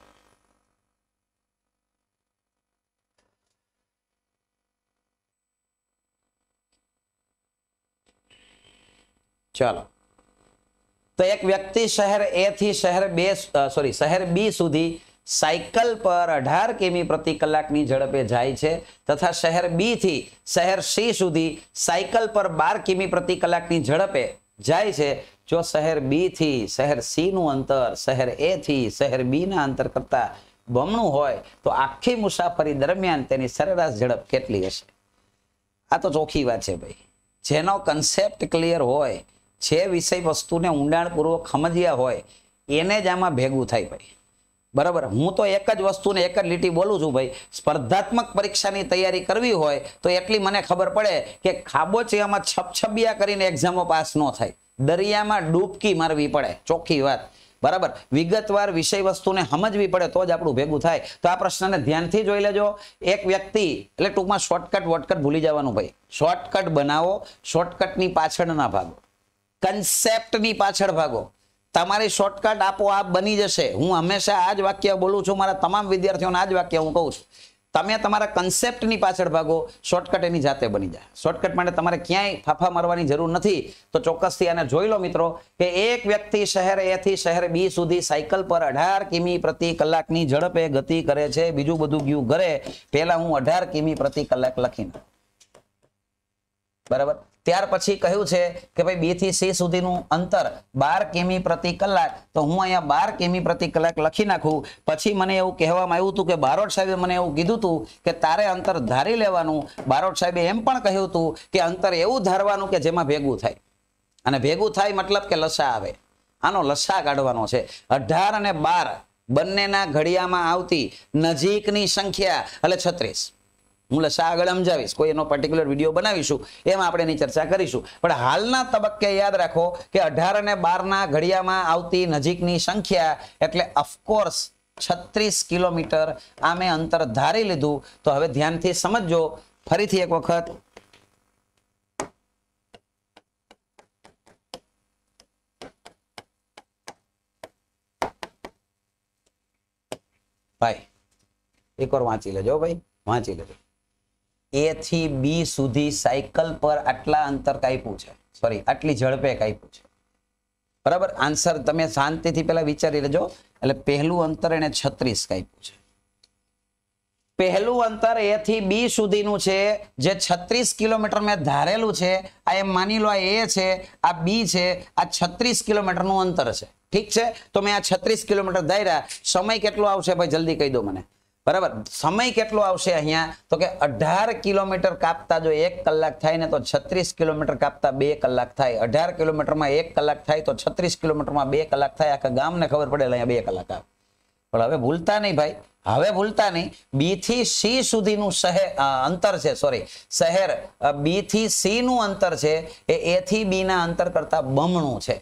ચાલો તો એક વ્યક્તિ શહેર એ થી શહેર બે સોરી શહેર બી સુધી સાયકલ પર અઢાર કિમી પ્રતિ કલાકની ઝડપે જાય છે તથા શહેર બી થી શહેર સી સુધી સાયકલ પર બાર કિમી પ્રતિ કલાકની ઝડપે જાય છે જો શહેર બી થી શહેર સી નું અંતર શહેર એ થી શહેર બી ના અંતર કરતા બમણું હોય તો આખી મુસાફરી દરમિયાન તેની સરેરાશ ઝડપ કેટલી હશે આ તો ચોખ્ખી વાત છે ભાઈ જેનો કન્સેપ્ટ ક્લિયર હોય જે વિષય વસ્તુને ઊંડાણપૂર્વક સમજ્યા હોય એને જ આમાં ભેગું થાય ભાઈ બરાબર હું તો એક જ વસ્તુને એક જ લીટી બોલું છું ભાઈ સ્પર્ધાત્મક પરીક્ષાની તૈયારી કરવી હોય તો એટલી મને ખબર પડે કે ખાબોચિયામાં છપછબિયા કરીને એક્ઝામો પાસ ન થાય દરિયામાં ડૂબકી મારવી પડે ચોખ્ખી વાત બરાબર વિગતવાર વિષય વસ્તુને સમજવી પડે તો જ આપણું ભેગું થાય તો આ પ્રશ્નને ધ્યાનથી જોઈ લેજો એક વ્યક્તિ એટલે ટૂંકમાં શોર્ટકટ વોટકટ ભૂલી જવાનું ભાઈ શોર્ટકટ બનાવો શોર્ટકટની પાછળના ભાગો કન્સેપ્ટની પાછળ ભાગો તમારી શોર્ટકટ આપોઆપ બની જશે હું હંમેશા આ જ વાક્ય બોલું છું મારા તમામ વિદ્યાર્થીઓને આ જ વાક્ય હું કહું છું તમે તમારા કન્સેપ્ટની પાછળ ભાગો શોર્ટકટ એની જાતે બની જાય શોર્ટકટ માટે તમારે ક્યાંય ફાફા મારવાની જરૂર નથી તો ચોક્કસથી આને જોઈ લો મિત્રો કે એક વ્યક્તિ શહેર એથી શહેર બી સુધી સાયકલ પર અઢાર કિમી પ્રતિ કલાકની ઝડપે ગતિ કરે છે બીજું બધું ગયું ઘરે પહેલા હું અઢાર કિમી પ્રતિ કલાક લખીને બરાબર ત્યાર પછી કહ્યું છે કે ભાઈ બે થી સી સુધીનું અંતર બાર કિમી પ્રતિ કલાક તો હું અહીંયા બાર કિમી પ્રતિ કલાક લખી નાખું પછી મને એવું કહેવામાં આવ્યું હતું કે બારોટ સાહેબે મને એવું કીધું હતું કે તારે અંતર ધારી લેવાનું બારોટ સાહેબે એમ પણ કહ્યું હતું કે અંતર એવું ધારવાનું કે જેમાં ભેગું થાય અને ભેગું થાય મતલબ કે લસા આવે આનો લસા કાઢવાનો છે અઢાર અને બાર બંનેના ઘડિયામાં આવતી નજીકની સંખ્યા એટલે છત્રીસ હું લસા આગળ સમજાવીશ કોઈ એનો પર્ટિક્યુલર વિડીયો બનાવીશું એમ આપણે એની ચર્ચા કરીશું પણ હાલના તબક્કે યાદ રાખો કે અઢાર અને બારના ઘડિયામાં આવતી નજીકની સંખ્યા એટલે અફકોર્સ છત્રીસ કિલોમીટર આ અંતર ધારી લીધું તો હવે ધ્યાનથી સમજો ફરીથી એક વખત ભાઈ એકવાર વાંચી લેજો ભાઈ વાંચી લેજો એ થી બી સુધી સાયકલ પર આટલા અંતર કાપ્યું છે સોરી આટલી ઝડપે કાપ્યું છે બરાબર આન્સર તમે શાંતિથી પહેલા વિચારી લેજો એટલે પહેલું અંતર એને છત્રીસ કાપ્યું છે પહેલું અંતર એ થી બી સુધીનું છે જે છત્રીસ કિલોમીટર મેં ધારેલું છે આ એમ માની લો આ એ છે આ બી છે આ છત્રીસ કિલોમીટરનું અંતર છે ઠીક છે તો મેં આ છત્રીસ કિલોમીટર ધાર્યા સમય કેટલો આવશે ભાઈ જલ્દી કહી દો મને બરાબર સમય કેટલો આવશે અહીંયા તો કે અઢાર કિલોમીટર કાપતા જો એક કલાક થાય ને તો છત્રીસ કિલોમીટર કાપતા બે કલાક થાય અઢાર કિલોમીટરમાં એક કલાક થાય તો છત્રીસ કિલોમીટરમાં બે કલાક થાય આખા ગામને ખબર પડે અહીંયા બે કલાક આવે પણ હવે ભૂલતા નહીં ભાઈ હવે ભૂલતા નહીં બી થી સી સુધીનું શહેર અંતર છે સોરી શહેર બી થી સી નું અંતર છે એ એ થી બી ના અંતર કરતા બમણું છે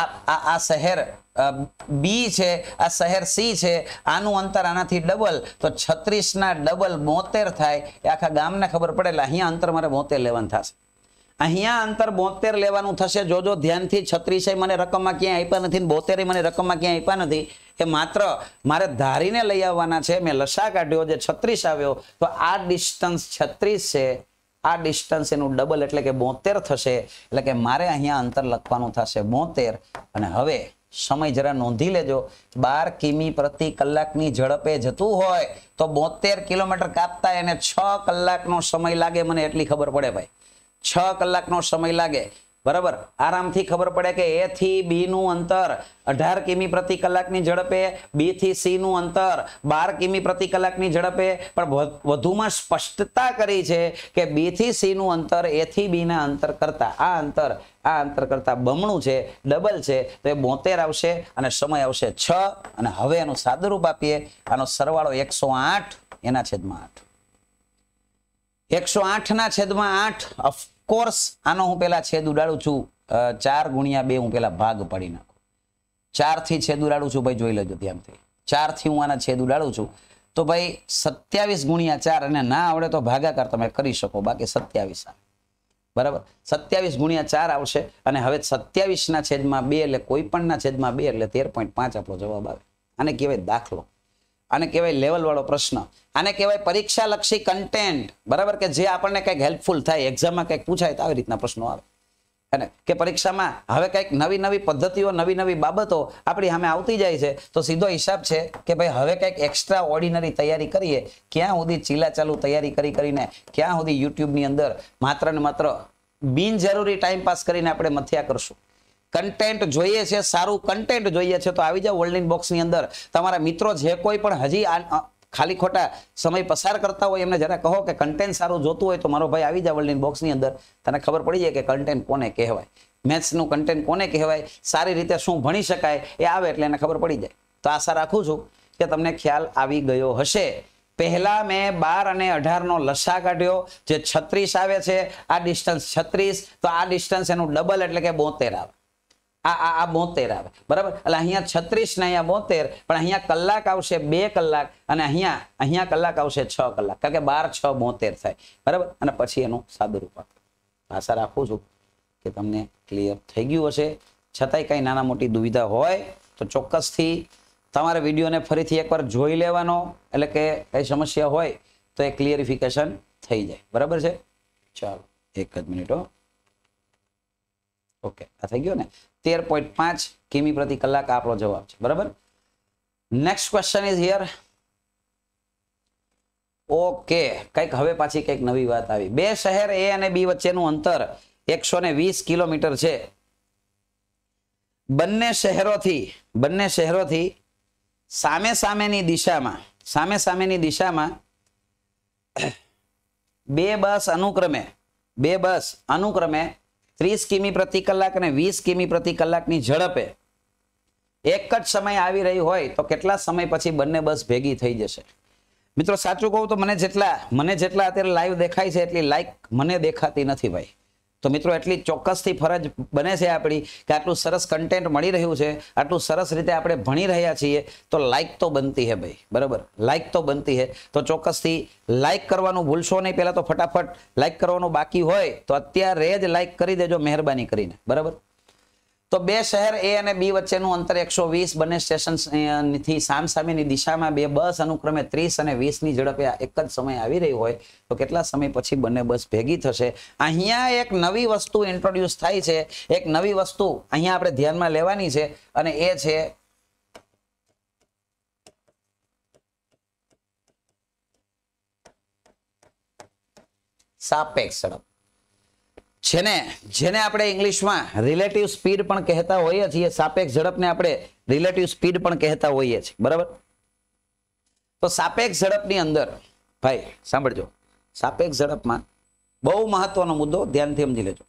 આ આ શહેર બી છે આ શહેર સી છે આનું અંતર આનાથી ડબલ તો છત્રીસના ડબલ બોતેર થાય એ આખા ગામને ખબર પડે અહીંયા અંતર મારે બોતેર લેવાનું થશે અહીંયા અંતર બોતેર લેવાનું થશે જોજો ધ્યાનથી છત્રીસે મને રકમમાં ક્યાંય આપ્યા નથી બોતેરે મને રકમમાં ક્યાંય આપ્યા નથી એ માત્ર મારે ધારીને લઈ આવવાના છે મેં લસા કાઢ્યો જે છત્રીસ આવ્યો તો આ ડિસ્ટન્સ છત્રીસ છે આ ડિસ્ટન્સ એનું ડબલ એટલે કે બોતેર થશે એટલે કે મારે અહીંયા અંતર લખવાનું થશે બોતેર અને હવે સમય જરા નોંધી લેજો બાર કિમી પ્રતિ કલાકની ઝડપે જતું હોય તો બોતેર કિલોમીટર કાપતા એને છ કલાકનો સમય લાગે મને એટલી ખબર પડે ભાઈ છ કલાકનો સમય લાગે બરાબર આરામથી ખબર પડે કે એ થી બી નું અંતર અઢાર કિમી પ્રતિ કલાકની ઝડપે બી થી સી નું અંતર બાર કિમી પ્રતિ કલાકની ઝડપે પણ વધુમાં સ્પષ્ટતા કરી છે કે બી થી સી નું અંતર એ થી બી ના અંતર કરતા આ અંતર આ અંતર કરતા બમણું છે ડબલ છે તો એ બોતેર આવશે અને સમય આવશે છ અને હવે એનું સાદુરૂપ આપીએ આનો સરવાળો એકસો આઠ એના છેદમાં આઠ એકસો આઠ ના છેદમાં આઠ કોર્સ આનો હું પહેલાં છેદ ઉડાડું છું ચાર ગુણ્યા બે હું પહેલાં ભાગ પડી નાખું ચારથી છેદ ઉડાડું છું ભાઈ જોઈ લેજો ધ્યાનથી ચારથી હું આના છેદ ઉડાડું છું તો ભાઈ સત્યાવીસ ગુણ્યા ચાર અને ના આવડે તો ભાગાકાર તમે કરી શકો બાકી સત્યાવીસ બરાબર સત્યાવીસ ગુણ્યા ચાર આવશે અને હવે સત્યાવીસના છેદમાં બે એટલે કોઈ પણના છેદમાં બે એટલે તેર પોઈન્ટ પાંચ આપણો જવાબ આવે અને કહેવાય દાખલો આને કહેવાય લેવલવાળો પ્રશ્ન આને કહેવાય પરીક્ષાલક્ષી કન્ટેન્ટ બરાબર કે જે આપણને કંઈક હેલ્પફુલ થાય એક્ઝામમાં કંઈક પૂછાય તો આવી રીતના પ્રશ્નો આવે અને કે પરીક્ષામાં હવે કંઈક નવી નવી પદ્ધતિઓ નવી નવી બાબતો આપણી સામે આવતી જાય છે તો સીધો હિસાબ છે કે ભાઈ હવે કંઈક એક્સ્ટ્રા ઓર્ડિનરી તૈયારી કરીએ ક્યાં સુધી ચીલાચાલુ તૈયારી કરી કરીને ક્યાં સુધી યુટ્યુબની અંદર માત્ર ને માત્ર બિનજરૂરી ટાઈમ પાસ કરીને આપણે મથિયા કરશું કન્ટેન્ટ જોઈએ છે સારું કન્ટેન્ટ જોઈએ છે તો આવી જાઓ વર્લ્ડિંગ બોક્સની અંદર તમારા મિત્રો જે કોઈ પણ હજી ખાલી ખોટા સમય પસાર કરતા હોય એમને જરા કહો કે કન્ટેન્ટ સારું જોતું હોય તો મારો ભાઈ આવી જાય વર્લ્ડિંગ બોક્સની અંદર તને ખબર પડી જાય કે કન્ટેન્ટ કોને કહેવાય મેથ્સનું કન્ટેન્ટ કોને કહેવાય સારી રીતે શું ભણી શકાય એ આવે એટલે એને ખબર પડી જાય તો આશા રાખું છું કે તમને ખ્યાલ આવી ગયો હશે પહેલા મેં બાર અને અઢારનો લસા કાઢ્યો જે છત્રીસ આવે છે આ ડિસ્ટન્સ છત્રીસ તો આ ડિસ્ટન્સ એનું ડબલ એટલે કે બોતેર આવે આ આ આ બોતેર આવે બરાબર એટલે અહીંયા છત્રીસ ને અહીંયા બોતેર પણ અહીંયા કલાક આવશે બે કલાક અને અહીંયા અહીંયા કલાક આવશે છ કલાક કારણ કે બાર છ બોતેર થાય બરાબર અને પછી એનું સાદુરૂપ આશા રાખું છું કે તમને ક્લિયર થઈ ગયું હશે છતાંય કંઈ નાના મોટી દુવિધા હોય તો ચોક્કસથી તમારે વિડીયોને ફરીથી એકવાર જોઈ લેવાનો એટલે કે કઈ સમસ્યા હોય તો એ ક્લિયરિફિકેશન થઈ જાય બરાબર છે ચાલો એક જ મિનિટો ઓકે આ થઈ ગયો ને તેર પોઈન્ટ પાંચ કિમી પ્રતિ કલાક આપણો જવાબ છે બરાબર next question is here okay કંઈક હવે પાછી કંઈક નવી વાત આવી બે શહેર એ અને બી વચ્ચેનું અંતર એકસો કિલોમીટર છે બંને શહેરોથી બંને શહેરોથી સામે સામેની દિશામાં સામે સામેની દિશામાં બે બસ અનુક્રમે બે બસ અનુક્રમે ત્રીસ કિમી પ્રતિ કલાક અને વીસ કિમી પ્રતિ કલાકની ઝડપે એક જ સમય આવી રહી હોય તો કેટલા સમય પછી બંને બસ ભેગી થઈ જશે મિત્રો સાચું કહું તો મને જેટલા મને જેટલા અત્યારે લાઈવ દેખાય છે એટલી લાઈક મને દેખાતી નથી ભાઈ તો મિત્રો એટલી ચોક્કસથી ફરજ બને છે આપણી કે આટલું સરસ કન્ટેન્ટ મળી રહ્યું છે આટલું સરસ રીતે આપણે ભણી રહ્યા છીએ તો લાઇક તો બનતી હે ભાઈ બરાબર લાઇક તો બનતી હે તો ચોક્કસથી લાઇક કરવાનું ભૂલશો નહીં પહેલાં તો ફટાફટ લાઇક કરવાનું બાકી હોય તો અત્યારે જ લાઇક કરી દેજો મહેરબાની કરીને બરાબર તો બે શહેર એ અને બી વચ્ચેનું અંતર એકસો વીસ બંને સ્ટેશન થી સામસામેની દિશામાં બે બસ અનુક્રમે ત્રીસ અને વીસની ઝડપે એક જ સમય આવી રહી હોય તો કેટલા સમય પછી બંને બસ ભેગી થશે અહીંયા એક નવી વસ્તુ ઇન્ટ્રોડ્યુસ થાય છે એક નવી વસ્તુ અહીંયા આપણે ધ્યાનમાં લેવાની છે અને એ છે સાપેક્ષ ઝડપ જેને જેને આપણે ઇંગ્લિશમાં રિલેટિવ સ્પીડ પણ કહેતા હોઈએ છીએ સાપેક્ષ ઝડપને આપણે રિલેટિવ સ્પીડ પણ કહેતા હોઈએ છીએ બરાબર તો સાપેક્ષ ઝડપની અંદર ભાઈ સાંભળજો સાપેક્ષ ઝડપમાં બહુ મહત્વનો મુદ્દો ધ્યાનથી સમજી લેજો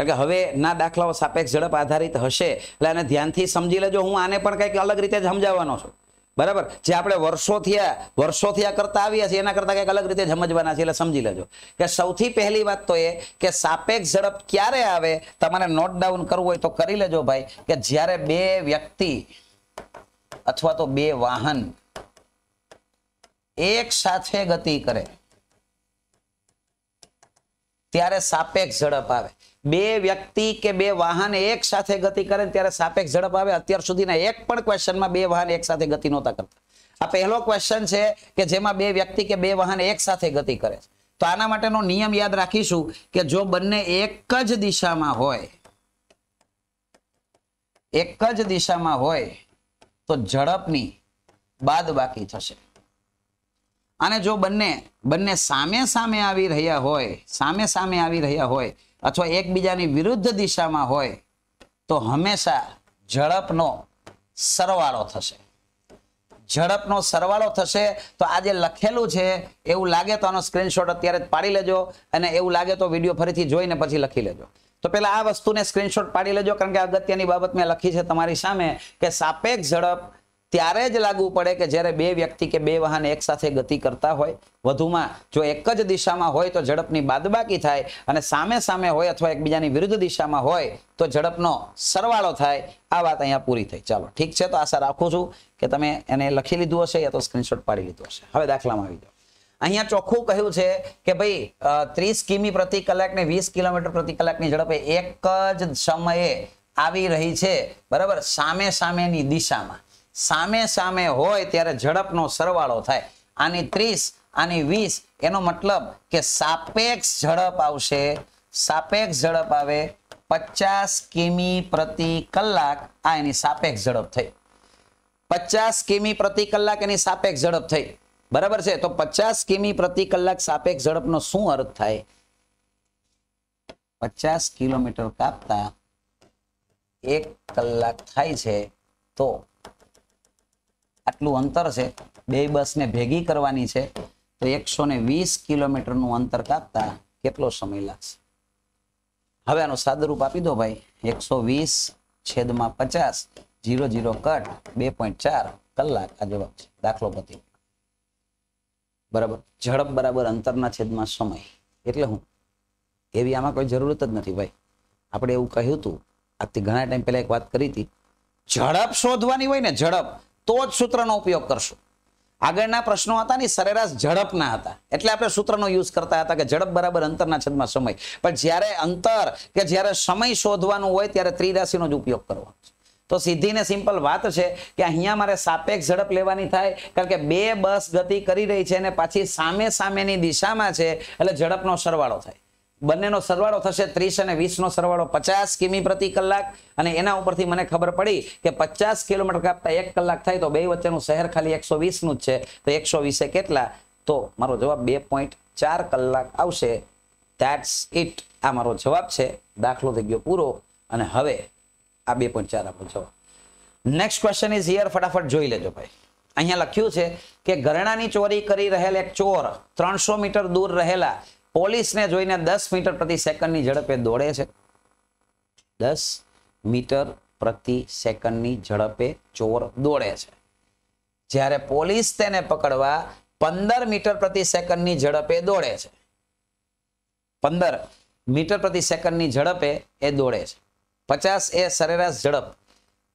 કારણ કે હવે ના દાખલાઓ સાપેક્ષ ઝડપ આધારિત હશે એટલે આને ધ્યાનથી સમજી લેજો હું આને પણ કંઈક અલગ રીતે સમજાવવાનો છું બરાબર જે આપણે વર્ષોથી વર્ષોથી આ કરતા આવ્યા છીએ એના કરતાં કંઈક અલગ રીતે સમજવાના છે એટલે સમજી લેજો કે સૌથી પહેલી વાત તો એ કે સાપેક્ષ ઝડપ ક્યારે આવે તમારે નોટ ડાઉન કરવું હોય તો કરી લેજો ભાઈ કે જ્યારે બે વ્યક્તિ અથવા તો બે વાહન એક સાથે ગતિ કરે ત્યારે સાપેક્ષ ઝડપ આવે બે વ્યક્તિ કે બે વાહન એક સાથે ગતિ કરે ત્યારે સાપેક્ષ ઝડપ આવે અત્યાર સુધીના એક પણ ક્વેશ્ચનમાં બે વાહન એક સાથે ગતિ નહોતા કરતા આ પહેલો ક્વેશ્ચન છે કે જેમાં બે વ્યક્તિ કે બે વાહન એક સાથે ગતિ કરે છે તો આના માટેનો નિયમ યાદ રાખીશું કે જો બંને એક જ દિશામાં હોય એક જ દિશામાં હોય તો ઝડપની બાદ બાકી થશે અને જો બંને બંને સામે સામે આવી રહ્યા હોય સામે સામે આવી રહ્યા હોય અથવા એકબીજાની વિરુદ્ધ દિશામાં હોય તો હંમેશા ઝડપનો સરવાળો થશે ઝડપનો સરવાળો થશે તો આ જે લખેલું છે એવું લાગે તો આનો સ્ક્રીનશોટ અત્યારે પાડી લેજો અને એવું લાગે તો વિડીયો ફરીથી જોઈને પછી લખી લેજો તો પહેલા આ વસ્તુને સ્ક્રીનશોટ પાડી લેજો કારણ કે અગત્યની બાબત મેં લખી છે તમારી સામે કે સાપેક્ષ ઝડપ ત્યારે જ લાગુ પડે કે જ્યારે બે વ્યક્તિ કે બે વાહન એકસાથે ગતિ કરતા હોય વધુમાં જો એક જ દિશામાં હોય તો ઝડપની બાદબાકી થાય અને સામે સામે હોય અથવા એકબીજાની વિરુદ્ધ દિશામાં હોય તો ઝડપનો સરવાળો થાય આ વાત અહીંયા પૂરી થઈ ચાલો ઠીક છે તો આશા રાખું છું કે તમે એને લખી લીધું હશે યા તો સ્ક્રીનશોટ પાડી લીધો હશે હવે દાખલામાં આવી જાઓ અહીંયા ચોખ્ખું કહ્યું છે કે ભાઈ ત્રીસ કિમી પ્રતિ કલાક ને વીસ કિલોમીટર પ્રતિ કલાકની ઝડપે એક જ સમયે આવી રહી છે બરાબર સામે સામેની દિશામાં સામે સામે હોય ત્યારે ઝડપનો સરવાળો થાય આની ત્રીસ આની વીસ એનો મતલબ કે સાપેક્ષ ઝડપ આવશે સાપેક્ષ ઝડપ આવે પચાસ કિમી પ્રતિ કલાક આ એની સાપેક્ષ ઝડપ થઈ પચાસ કિમી પ્રતિ કલાક એની સાપેક્ષ ઝડપ થઈ બરાબર છે તો પચાસ કિમી પ્રતિ કલાક સાપેક્ષ ઝડપનો શું અર્થ થાય પચાસ કિલોમીટર કાપતા એક કલાક થાય છે તો આટલું અંતર છે બે બસને ભેગી કરવાની છે તો એકસો ને વીસ કિલોમીટરનું અંતર કાપતા કેટલો સમય લાગશે હવે આનું સાદરૂપ આપી દો ભાઈ એકસો વીસ છેદમાં પચાસ જીરો જીરો કટ બે પોઈન્ટ ચાર કલાક આ જવાબ છે દાખલો પતિ બરાબર ઝડપ બરાબર અંતરના છેદમાં સમય એટલે હું એવી આમાં કોઈ જરૂરત જ નથી ભાઈ આપણે એવું કહ્યું હતું આજથી ઘણા ટાઈમ પહેલા એક વાત કરી હતી ઝડપ શોધવાની હોય ને ઝડપ તો જ સૂત્રનો ઉપયોગ કરશું આગળના પ્રશ્નો હતા ને સરેરાશ ઝડપના હતા એટલે આપણે સૂત્રનો યુઝ કરતા હતા કે ઝડપ બરાબર અંતરના છદમાં સમય પણ જ્યારે અંતર કે જ્યારે સમય શોધવાનું હોય ત્યારે ત્રિરાશીનો જ ઉપયોગ કરવાનો છે તો સીધી ને સિમ્પલ વાત છે કે અહીંયા મારે સાપેક્ષ ઝડપ લેવાની થાય કારણ કે બે બસ ગતિ કરી રહી છે અને પાછી સામે સામેની દિશામાં છે એટલે ઝડપનો સરવાળો થાય બંનેનો સરવાળો થશે ત્રીસ અને વીસ નો સરવાળો પચાસ કિમી પ્રતિ કલાક અને એના ઉપરથી મને ખબર પડી કે પચાસ કિલોમીટર કાપતા એક કલાક થાય તો બે વચ્ચેનું શહેર ખાલી એકસો વીસનું જ છે તો એકસો વીસે કેટલા તો મારો જવાબ બે પોઈન્ટ ચાર કલાક આવશે ધેટ્સ ઇટ આ મારો જવાબ છે દાખલો થઈ ગયો પૂરો અને હવે આ બે પોઈન્ટ ચાર આપણો જવાબ નેક્સ્ટ ક્વેશ્ચન ઇઝ હિયર ફટાફટ જોઈ લેજો ભાઈ અહીંયા લખ્યું છે કે ઘરેણાની ચોરી કરી રહેલ એક ચોર ત્રણસો મીટર દૂર રહેલા પોલીસને જોઈને દસ મીટર પ્રતિ સેકન્ડની ઝડપે દોડે છે દસ મીટર પ્રતિ સેકન્ડની ઝડપે ચોર દોડે છે જ્યારે પોલીસ તેને પકડવા પંદર મીટર પ્રતિ સેકન્ડની ઝડપે દોડે છે પંદર મીટર પ્રતિ સેકન્ડની ઝડપે એ દોડે છે પચાસ એ સરેરાશ ઝડપ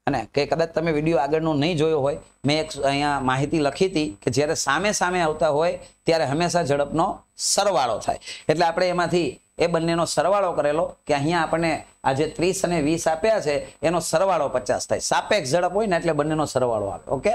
અને કે કદાચ તમે વિડીયો આગળનો નહીં જોયો હોય મેં એક અહીંયા માહિતી લખી હતી કે જ્યારે સામે સામે આવતા હોય ત્યારે હંમેશા ઝડપનો સરવાળો થાય એટલે આપણે એમાંથી એ બંનેનો સરવાળો કરેલો કે અહીંયા આપણને આજે ત્રીસ અને વીસ આપ્યા છે એનો સરવાળો પચાસ થાય સાપેક્ષ ઝડપ હોય ને એટલે બંનેનો સરવાળો આવે ઓકે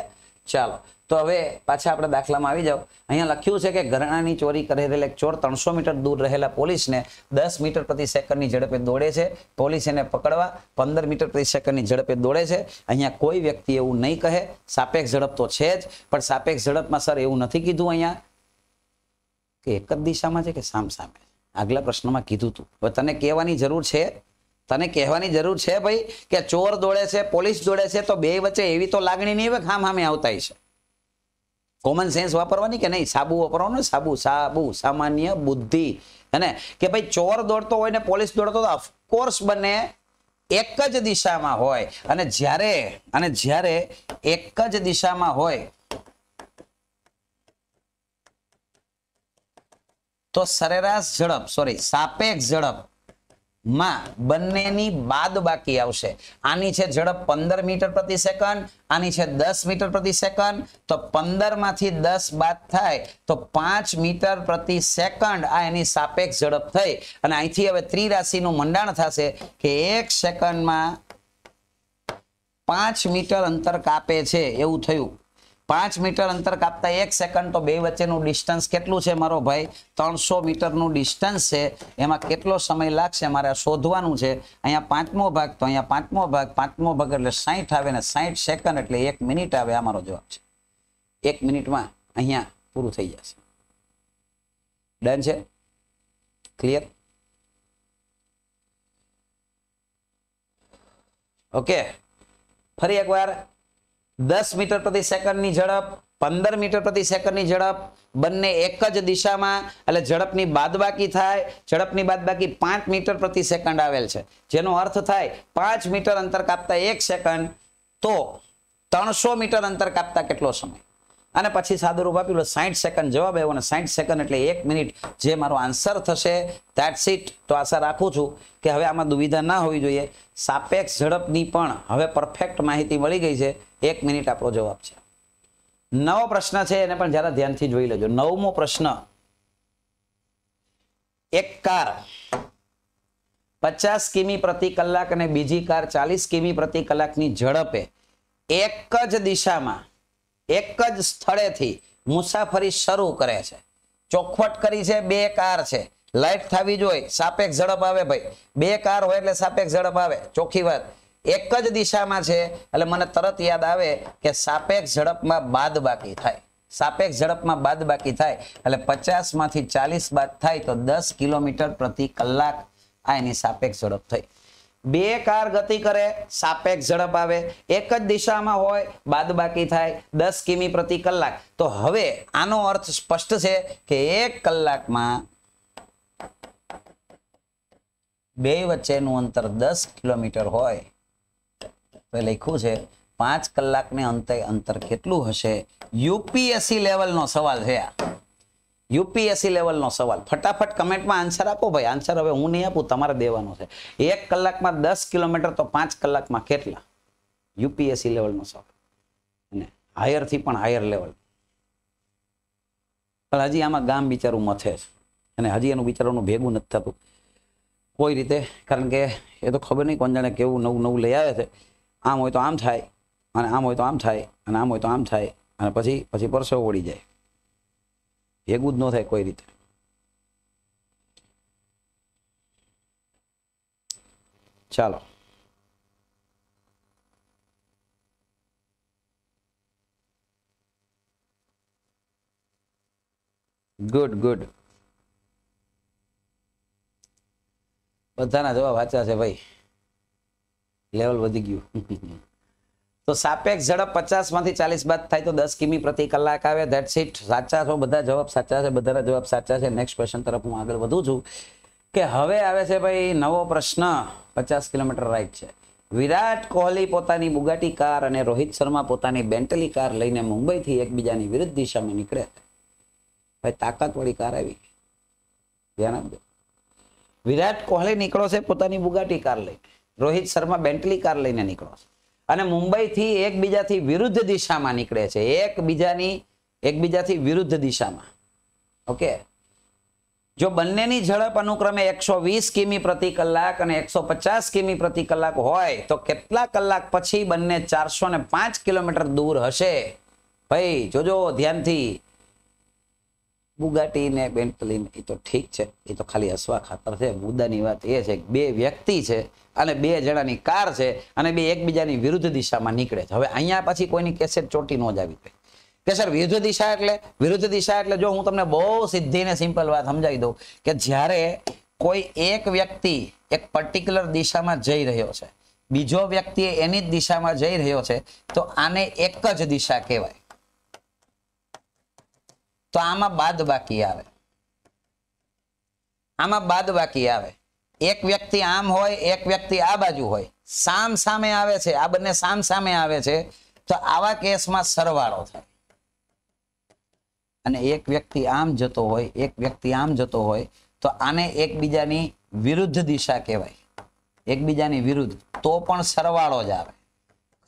ચાલો તો હવે પાછા આપણે દાખલામાં આવી જાઓ અહીંયા લખ્યું છે કે ઘરેણાની ચોરી કરી રહેલા એક ચોર ત્રણસો મીટર દૂર રહેલા પોલીસને દસ મીટર પ્રતિ સેકન્ડની ઝડપે દોડે છે પોલીસ એને પકડવા પંદર મીટર પ્રતિ સેકન્ડની ઝડપે દોડે છે અહીંયા કોઈ વ્યક્તિ એવું નહીં કહે સાપેક્ષ ઝડપ તો છે જ પણ સાપેક્ષ ઝડપમાં સર એવું નથી કીધું અહીંયા કે એક જ દિશામાં છે કે સામ સામે આગલા પ્રશ્નમાં કીધું હતું હવે તને કહેવાની જરૂર છે તને કહેવાની જરૂર છે ભાઈ કે ચોર દોડે છે પોલીસ દોડે છે તો બે વચ્ચે એવી તો લાગણી નહીં હવે ખામ સામે આવતા છે કોમન સેન્સ વાપરવાની કે નહીં સાબુ વાપરવાનું સાબુ સાબુ સામાન્ય બુદ્ધિ હે કે ભાઈ ચોર દોડતો હોય ને પોલીસ દોડતો તો ઓફકોર્સ બંને એક જ દિશામાં હોય અને જ્યારે અને જ્યારે એક જ દિશામાં હોય તો સરેરાશ ઝડપ સોરી સાપેક્ષ ઝડપ માં બંનેની બાદ બાકી આવશે આની છે ઝડપ પંદર મીટર પ્રતિ સેકન્ડ આની છે દસ મીટર પ્રતિ સેકન્ડ તો પંદર માંથી દસ બાદ થાય તો પાંચ મીટર પ્રતિ સેકન્ડ આ એની સાપેક્ષ ઝડપ થઈ અને અહીંથી હવે ત્રિરાશિનું મંડાણ થશે કે એક સેકન્ડમાં પાંચ મીટર અંતર કાપે છે એવું થયું પાંચ મીટર અંતર કાપતા એક સેકન્ડ તો બે વચ્ચેનું ડિસ્ટન્સ કેટલું છે મારો ભાઈ ત્રણસો મીટરનું ડિસ્ટન્સ છે એમાં કેટલો સમય લાગશે મારે શોધવાનું છે અહીંયા પાંચમો ભાગ તો અહીંયા પાંચમો ભાગ પાંચમો ભાગ એટલે સાહીઠ આવે ને સાહીઠ સેકન્ડ એટલે એક મિનિટ આવે આ મારો જવાબ છે એક મિનિટમાં અહીંયા પૂરું થઈ જશે ડન છે ક્લિયર ઓકે ફરી એકવાર દસ મીટર પ્રતિ સેકન્ડની ઝડપ પંદર મીટર પ્રતિ સેકન્ડની ઝડપ બંને એક જ દિશામાં એટલે ઝડપની બાદબાકી થાય ઝડપની બાદબાકી પાંચ મીટર પ્રતિ સેકન્ડ આવેલ છે જેનો અર્થ થાય પાંચ મીટર અંતર કાપતા એક સેકન્ડ તો ત્રણસો મીટર અંતર કાપતા કેટલો સમય અને પછી સાદુરૂપ આપ્યું એટલે સાઠ સેકન્ડ જવાબ આવ્યો અને સાઠ સેકન્ડ એટલે એક મિનિટ જે મારો આન્સર થશે દેટ્સ ઇટ તો આશા રાખું છું કે હવે આમાં દુવિધા ના હોવી જોઈએ સાપેક્ષ ઝડપની પણ હવે પરફેક્ટ માહિતી મળી ગઈ છે એક મિનિટ આપણો જવાબ છે નવો પ્રશ્ન છે એને પણ જરા ધ્યાનથી જોઈ લેજો નવમો પ્રશ્ન એક કાર પચાસ કિમી પ્રતિ કલાક અને બીજી કાર ચાલીસ કિમી પ્રતિ કલાકની ઝડપે એક જ દિશામાં એક જ સ્થળેથી મુસાફરી શરૂ કરે છે ચોખવટ કરી છે બે કાર છે લાઈટ થવી જોઈએ સાપેક્ષ ઝડપ આવે ભાઈ બે કાર હોય એટલે સાપેક્ષ ઝડપ આવે ચોખ્ખી વાત એક જ દિશામાં છે એટલે મને તરત યાદ આવે કે સાપેક્ષ ઝડપમાં બાદ બાકી થાય સાપેક્ષ ઝડપમાં બાદ બાકી થાય એટલે પચાસ માંથી ચાલીસ બાદ થાય તો દસ કિલોમીટર પ્રતિ કલાક આ એની સાપેક્ષ ઝડપ થઈ બે કાર ગતિ કરે સાપેક્ષ ઝડપ આવે એક જ દિશામાં હોય બાદબાકી થાય દસ કિમી પ્રતિ કલાક તો હવે આનો અર્થ સ્પષ્ટ છે કે એક કલાકમાં બે વચ્ચેનું અંતર દસ કિલોમીટર હોય તો લખ્યું છે પાંચ કલાકને અંતે અંતર કેટલું હશે યુપીએસસી લેવલનો સવાલ છે આ યુપીએસસી લેવલનો સવાલ ફટાફટ કમેન્ટમાં આન્સર આપો ભાઈ આન્સર હવે હું નહીં આપું તમારે દેવાનો છે એક કલાકમાં દસ કિલોમીટર તો પાંચ કલાકમાં કેટલા યુપીએસસી લેવલનો સવાલ અને હાયરથી પણ હાયર લેવલ પણ હજી આમાં ગામ બિચારું મથે છે અને હજી એનું બિચારાનું ભેગું નથી થતું કોઈ રીતે કારણ કે એ તો ખબર નહીં કોણ જાણે કેવું નવું નવું લઈ આવે છે આમ હોય તો આમ થાય અને આમ હોય તો આમ થાય અને આમ હોય તો આમ થાય અને પછી પછી પરસેવો ઓળી જાય ભેગું જ ન થાય કોઈ રીતે ચાલો ગુડ ગુડ બધાના જવાબ વાંચ્યા છે ભાઈ લેવલ વધી ગયું તો સાપેક્ષ ઝડપ પચાસમાંથી ચાલીસ બાદ થાય તો દસ કિમી પ્રતિ કલાક આવે ધેટ્સ ઇટ સાચા છો બધા જવાબ સાચા છે બધાના જવાબ સાચા છે નેક્સ્ટ ક્વેશ્ચન તરફ હું આગળ વધું છું કે હવે આવે છે ભાઈ નવો પ્રશ્ન પચાસ કિલોમીટર રાઈટ છે વિરાટ કોહલી પોતાની બુગાટી કાર અને રોહિત શર્મા પોતાની બેન્ટલી કાર લઈને મુંબઈથી એકબીજાની વિરુદ્ધ દિશામાં નીકળે ભાઈ તાકાતવાળી કાર આવી ધ્યાન આપજો વિરાટ કોહલી નીકળો છે પોતાની બુગાટી કાર લઈને રોહિત શર્મા બેન્ટલી કાર લઈને નીકળો છે અને મુંબઈથી એકબીજાથી વિરુદ્ધ દિશામાં નીકળે છે એકબીજાની એકબીજાથી વિરુદ્ધ દિશામાં ઓકે જો બંનેની ઝડપ અનુક્રમે એકસો વીસ કિમી પ્રતિ કલાક અને એકસો પચાસ કિમી પ્રતિ કલાક હોય તો કેટલા કલાક પછી બંને ચારસો ને પાંચ કિલોમીટર દૂર હશે ભાઈ જોજો ધ્યાનથી બુગાટી ને બેન્ટલી એ તો ઠીક છે એ તો ખાલી હસવા ખાતર છે મુદ્દાની વાત એ છે બે વ્યક્તિ છે અને બે જણાની કાર છે અને બે એકબીજાની વિરુદ્ધ દિશામાં નીકળે છે હવે અહીંયા પછી કોઈની કેસેટ ચોટી ન જ આવી જાય કે સર વિરુદ્ધ દિશા એટલે વિરુદ્ધ દિશા એટલે જો હું તમને બહુ સીધી ને સિમ્પલ વાત સમજાવી દઉં કે જ્યારે કોઈ એક વ્યક્તિ એક પર્ટિક્યુલર દિશામાં જઈ રહ્યો છે બીજો વ્યક્તિ એની જ દિશામાં જઈ રહ્યો છે તો આને એક જ દિશા કહેવાય તો આમાં બાદ બાકી આવે આમાં બાદ બાકી આવે એક વ્યક્તિ આમ હોય એક વ્યક્તિ આ બાજુ હોય સામ સામે આવે છે આ બંને સામ સામે આવે છે તો આવા કેસમાં સરવાળો થાય અને એક વ્યક્તિ આમ જતો હોય એક વ્યક્તિ આમ જતો હોય તો આને એકબીજાની વિરુદ્ધ દિશા કહેવાય એકબીજાની વિરુદ્ધ તો પણ સરવાળો જ આવે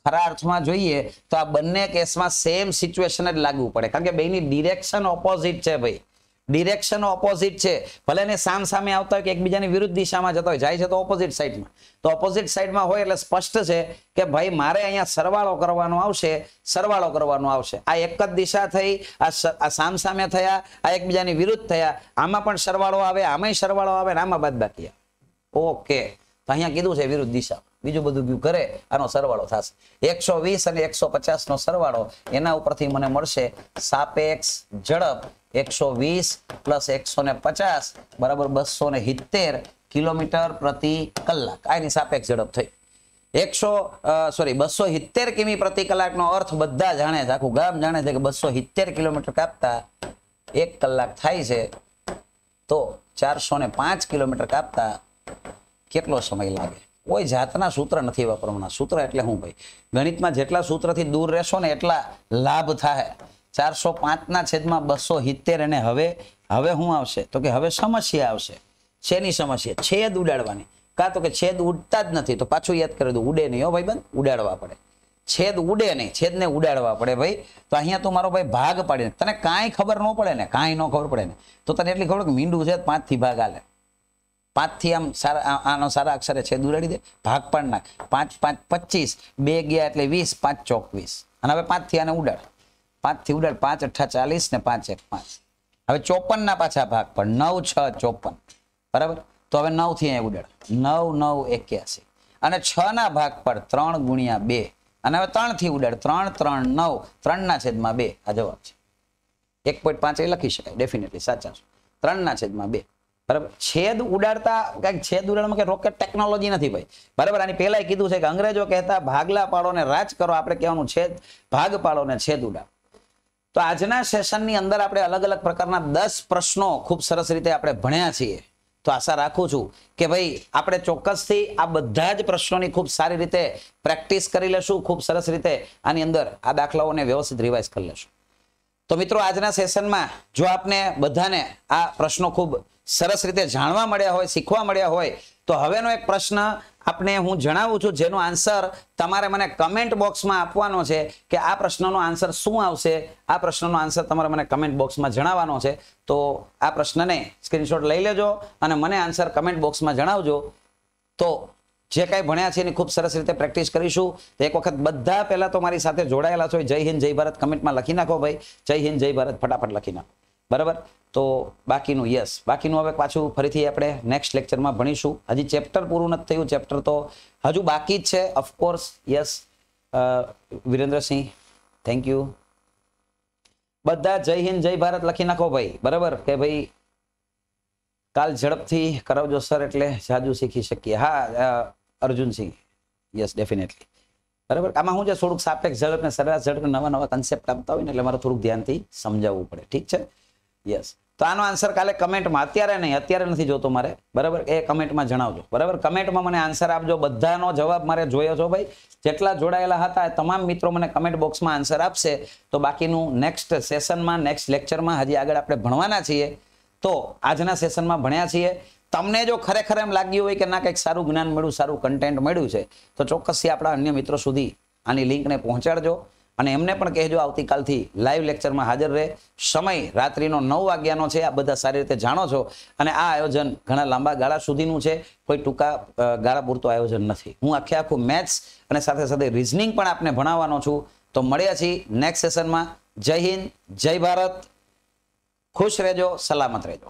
ખરા અર્થમાં જોઈએ તો આ બંને કેસમાં સેમ સિચ્યુએશન જ લાગવું પડે કારણ કે બેની ડિરેક્શન ઓપોઝિટ છે ભાઈ ડિરેક્શન ઓપોઝિટ છે ભલે ને સામ સામે આવતા હોય કે એકબીજાની વિરુદ્ધ દિશામાં જતા હોય જાય છે તો ઓપોઝિટ સાઈડમાં તો ઓપોઝિટ સાઈડમાં હોય એટલે સ્પષ્ટ છે કે ભાઈ મારે અહીંયા સરવાળો કરવાનો આવશે સરવાળો કરવાનો આવશે આ એક જ દિશા થઈ આ સામ સામે થયા આ એકબીજાની વિરુદ્ધ થયા આમાં પણ સરવાળો આવે આમાંય સરવાળો આવે ને આમાં બાદ બાકી ઓકે તો અહીંયા કીધું છે વિરુદ્ધ દિશા બીજું બધું ગયું કરે આનો સરવાળો થશે એકસો અને એકસો નો સરવાળો એના ઉપરથી મને મળશે સાપેક્ષ ઝડપ એકસો વીસ પ્લસ એકસો ને પચાસ બરાબર બસો ને સિત્તેર કિલોમીટર પ્રતિ કલાક આ ઝડપ થઈ એકસો સોરી બસો સિત્તેર કિમી પ્રતિ કલાકનો અર્થ બધા જાણે છે આખું ગામ જાણે છે કે બસો સિત્તેર કિલોમીટર કાપતા એક કલાક થાય છે તો ચારસો ને પાંચ કિલોમીટર કાપતા કેટલો સમય લાગે કોઈ જાતના સૂત્ર નથી વાપરવાના સૂત્ર એટલે શું ભાઈ ગણિતમાં જેટલા સૂત્રથી દૂર રહેશો ને એટલા લાભ થાય ચારસો પાંચના છેદમાં બસો સિત્તેર અને હવે હવે શું આવશે તો કે હવે સમસ્યા આવશે શેની સમસ્યા છેદ ઉડાડવાની કાં તો કે છેદ ઉડતા જ નથી તો પાછું યાદ કરી દઉં ઉડે નહીં હો ભાઈ બંધ ઉડાડવા પડે છેદ ઉડે નહીં છેદને ઉડાડવા પડે ભાઈ તો અહીંયા તું મારો ભાઈ ભાગ પાડીને તને કાંઈ ખબર ન પડે ને કાંઈ ન ખબર પડે ને તો તને એટલી ખબર કે મીંડું છે પાંચથી ભાગ હાલે પાંચથી આમ સારા આનો સારા અક્ષરે છેદ ઉડાડી દે ભાગ પણ નાખ પાંચ પાંચ પચીસ બે ગયા એટલે વીસ પાંચ ચોક વીસ અને હવે પાંચથી આને ઉડાડ પાંચથી ઉડાડ પાંચ અઠા ચાલીસ ને પાંચ એક પાંચ હવે ચોપનના પાછા ભાગ પર નવ છ ચોપન બરાબર તો હવે નવ થી અહીંયા ઉડાડ નવ નવ એક્યાસી અને છના ભાગ પર ત્રણ ગુણ્યા બે અને હવે ત્રણથી ઉડાડ ત્રણ ત્રણ નવ ત્રણના છેદમાં બે આ જવાબ છે એક પોઈન્ટ પાંચ એ લખી શકાય ડેફિનેટલી સાચા ત્રણના છેદમાં બે બરાબર છેદ ઉડાડતા કઈક છેદ ઉડાડવામાં કે રોકેટ ટેકનોલોજી નથી ભાઈ બરાબર આની પહેલા કીધું છે કે અંગ્રેજો કહેતા ભાગલા પાડો ને રાજ કરો આપણે કહેવાનું છેદ ભાગ પાડો ને છેદ ઉડાડ તો આજના સેશનની અંદર આપણે અલગ અલગ પ્રકારના દસ પ્રશ્નો ખૂબ સરસ રીતે આપણે ભણ્યા છીએ તો આશા રાખું છું કે ભાઈ આપણે ચોક્કસથી આ બધા જ પ્રશ્નોની ખૂબ સારી રીતે પ્રેક્ટિસ કરી લેશું ખૂબ સરસ રીતે આની અંદર આ દાખલાઓને વ્યવસ્થિત રિવાઇઝ કરી લેશું તો મિત્રો આજના સેશનમાં જો આપને બધાને આ પ્રશ્નો ખૂબ સરસ રીતે જાણવા મળ્યા હોય શીખવા મળ્યા હોય તો હવેનો એક પ્રશ્ન આપને હું જણાવું છું જેનો આન્સર તમારે મને કમેન્ટ બોક્સમાં આપવાનો છે કે આ પ્રશ્નનો આન્સર શું આવશે આ પ્રશ્નનો આન્સર તમારે મને કમેન્ટ બોક્સમાં જણાવવાનો છે તો આ પ્રશ્નને સ્ક્રીનશોટ લઈ લેજો અને મને આન્સર કમેન્ટ બોક્સમાં જણાવજો તો જે કાંઈ ભણ્યા છે એની ખૂબ સરસ રીતે પ્રેક્ટિસ કરીશું તો એક વખત બધા પહેલાં તો મારી સાથે જોડાયેલા છો જય હિન્દ જય ભારત કમેન્ટમાં લખી નાખો ભાઈ જય હિન્દ જય ભારત ફટાફટ લખી નાખો બરાબર તો બાકીનું યસ બાકીનું હવે પાછું ફરીથી આપણે નેક્સ્ટ લેક્ચરમાં ભણીશું હજી ચેપ્ટર પૂરું નથી થયું ચેપ્ટર તો હજુ બાકી જ છે ઓફકોર્સ યસ વિરેન્દ્રસિંહ થેન્ક યુ બધા જય હિન્દ જય ભારત લખી નાખો ભાઈ બરાબર કે ભાઈ કાલ ઝડપથી કરાવજો સર એટલે જાજુ શીખી શકીએ હા અર્જુનસિંહ યસ ડેફિનેટલી બરાબર આમાં હું જે થોડુંક સાપેક્ષ ઝડપ ને સરેરાશ ઝડપ નવા નવા કન્સેપ્ટ આપતા હોય ને એટલે મારે થોડુંક ધ્યાનથી સમજાવવું પડે ઠીક છે યસ તો આનો આન્સર કાલે કમેન્ટમાં અત્યારે નહીં અત્યારે નથી જોતો મારે બરાબર એ કમેન્ટમાં જણાવજો બરાબર કમેન્ટમાં મને આન્સર આપજો બધાનો જવાબ મારે જોયો છો ભાઈ જેટલા જોડાયેલા હતા તમામ મિત્રો મને કમેન્ટ બોક્સમાં આન્સર આપશે તો બાકીનું નેક્સ્ટ સેશનમાં નેક્સ્ટ લેક્ચરમાં હજી આગળ આપણે ભણવાના છીએ તો આજના સેશનમાં ભણ્યા છીએ તમને જો ખરેખર એમ લાગ્યું હોય કે ના કંઈક સારું જ્ઞાન મળ્યું સારું કન્ટેન્ટ મળ્યું છે તો ચોક્કસથી આપણા અન્ય મિત્રો સુધી આની લિંકને પહોંચાડજો અને એમને પણ કહેજો આવતીકાલથી લાઈવ લેક્ચરમાં હાજર રહે સમય રાત્રિનો નવ વાગ્યાનો છે આ બધા સારી રીતે જાણો છો અને આ આયોજન ઘણા લાંબા ગાળા સુધીનું છે કોઈ ટૂંકા ગાળા પૂરતું આયોજન નથી હું આખે આખું મેથ્સ અને સાથે સાથે રિઝનિંગ પણ આપને ભણાવવાનો છું તો મળ્યા છીએ નેક્સ્ટ સેશનમાં જય હિન્દ જય ભારત ખુશ રહેજો સલામત રહેજો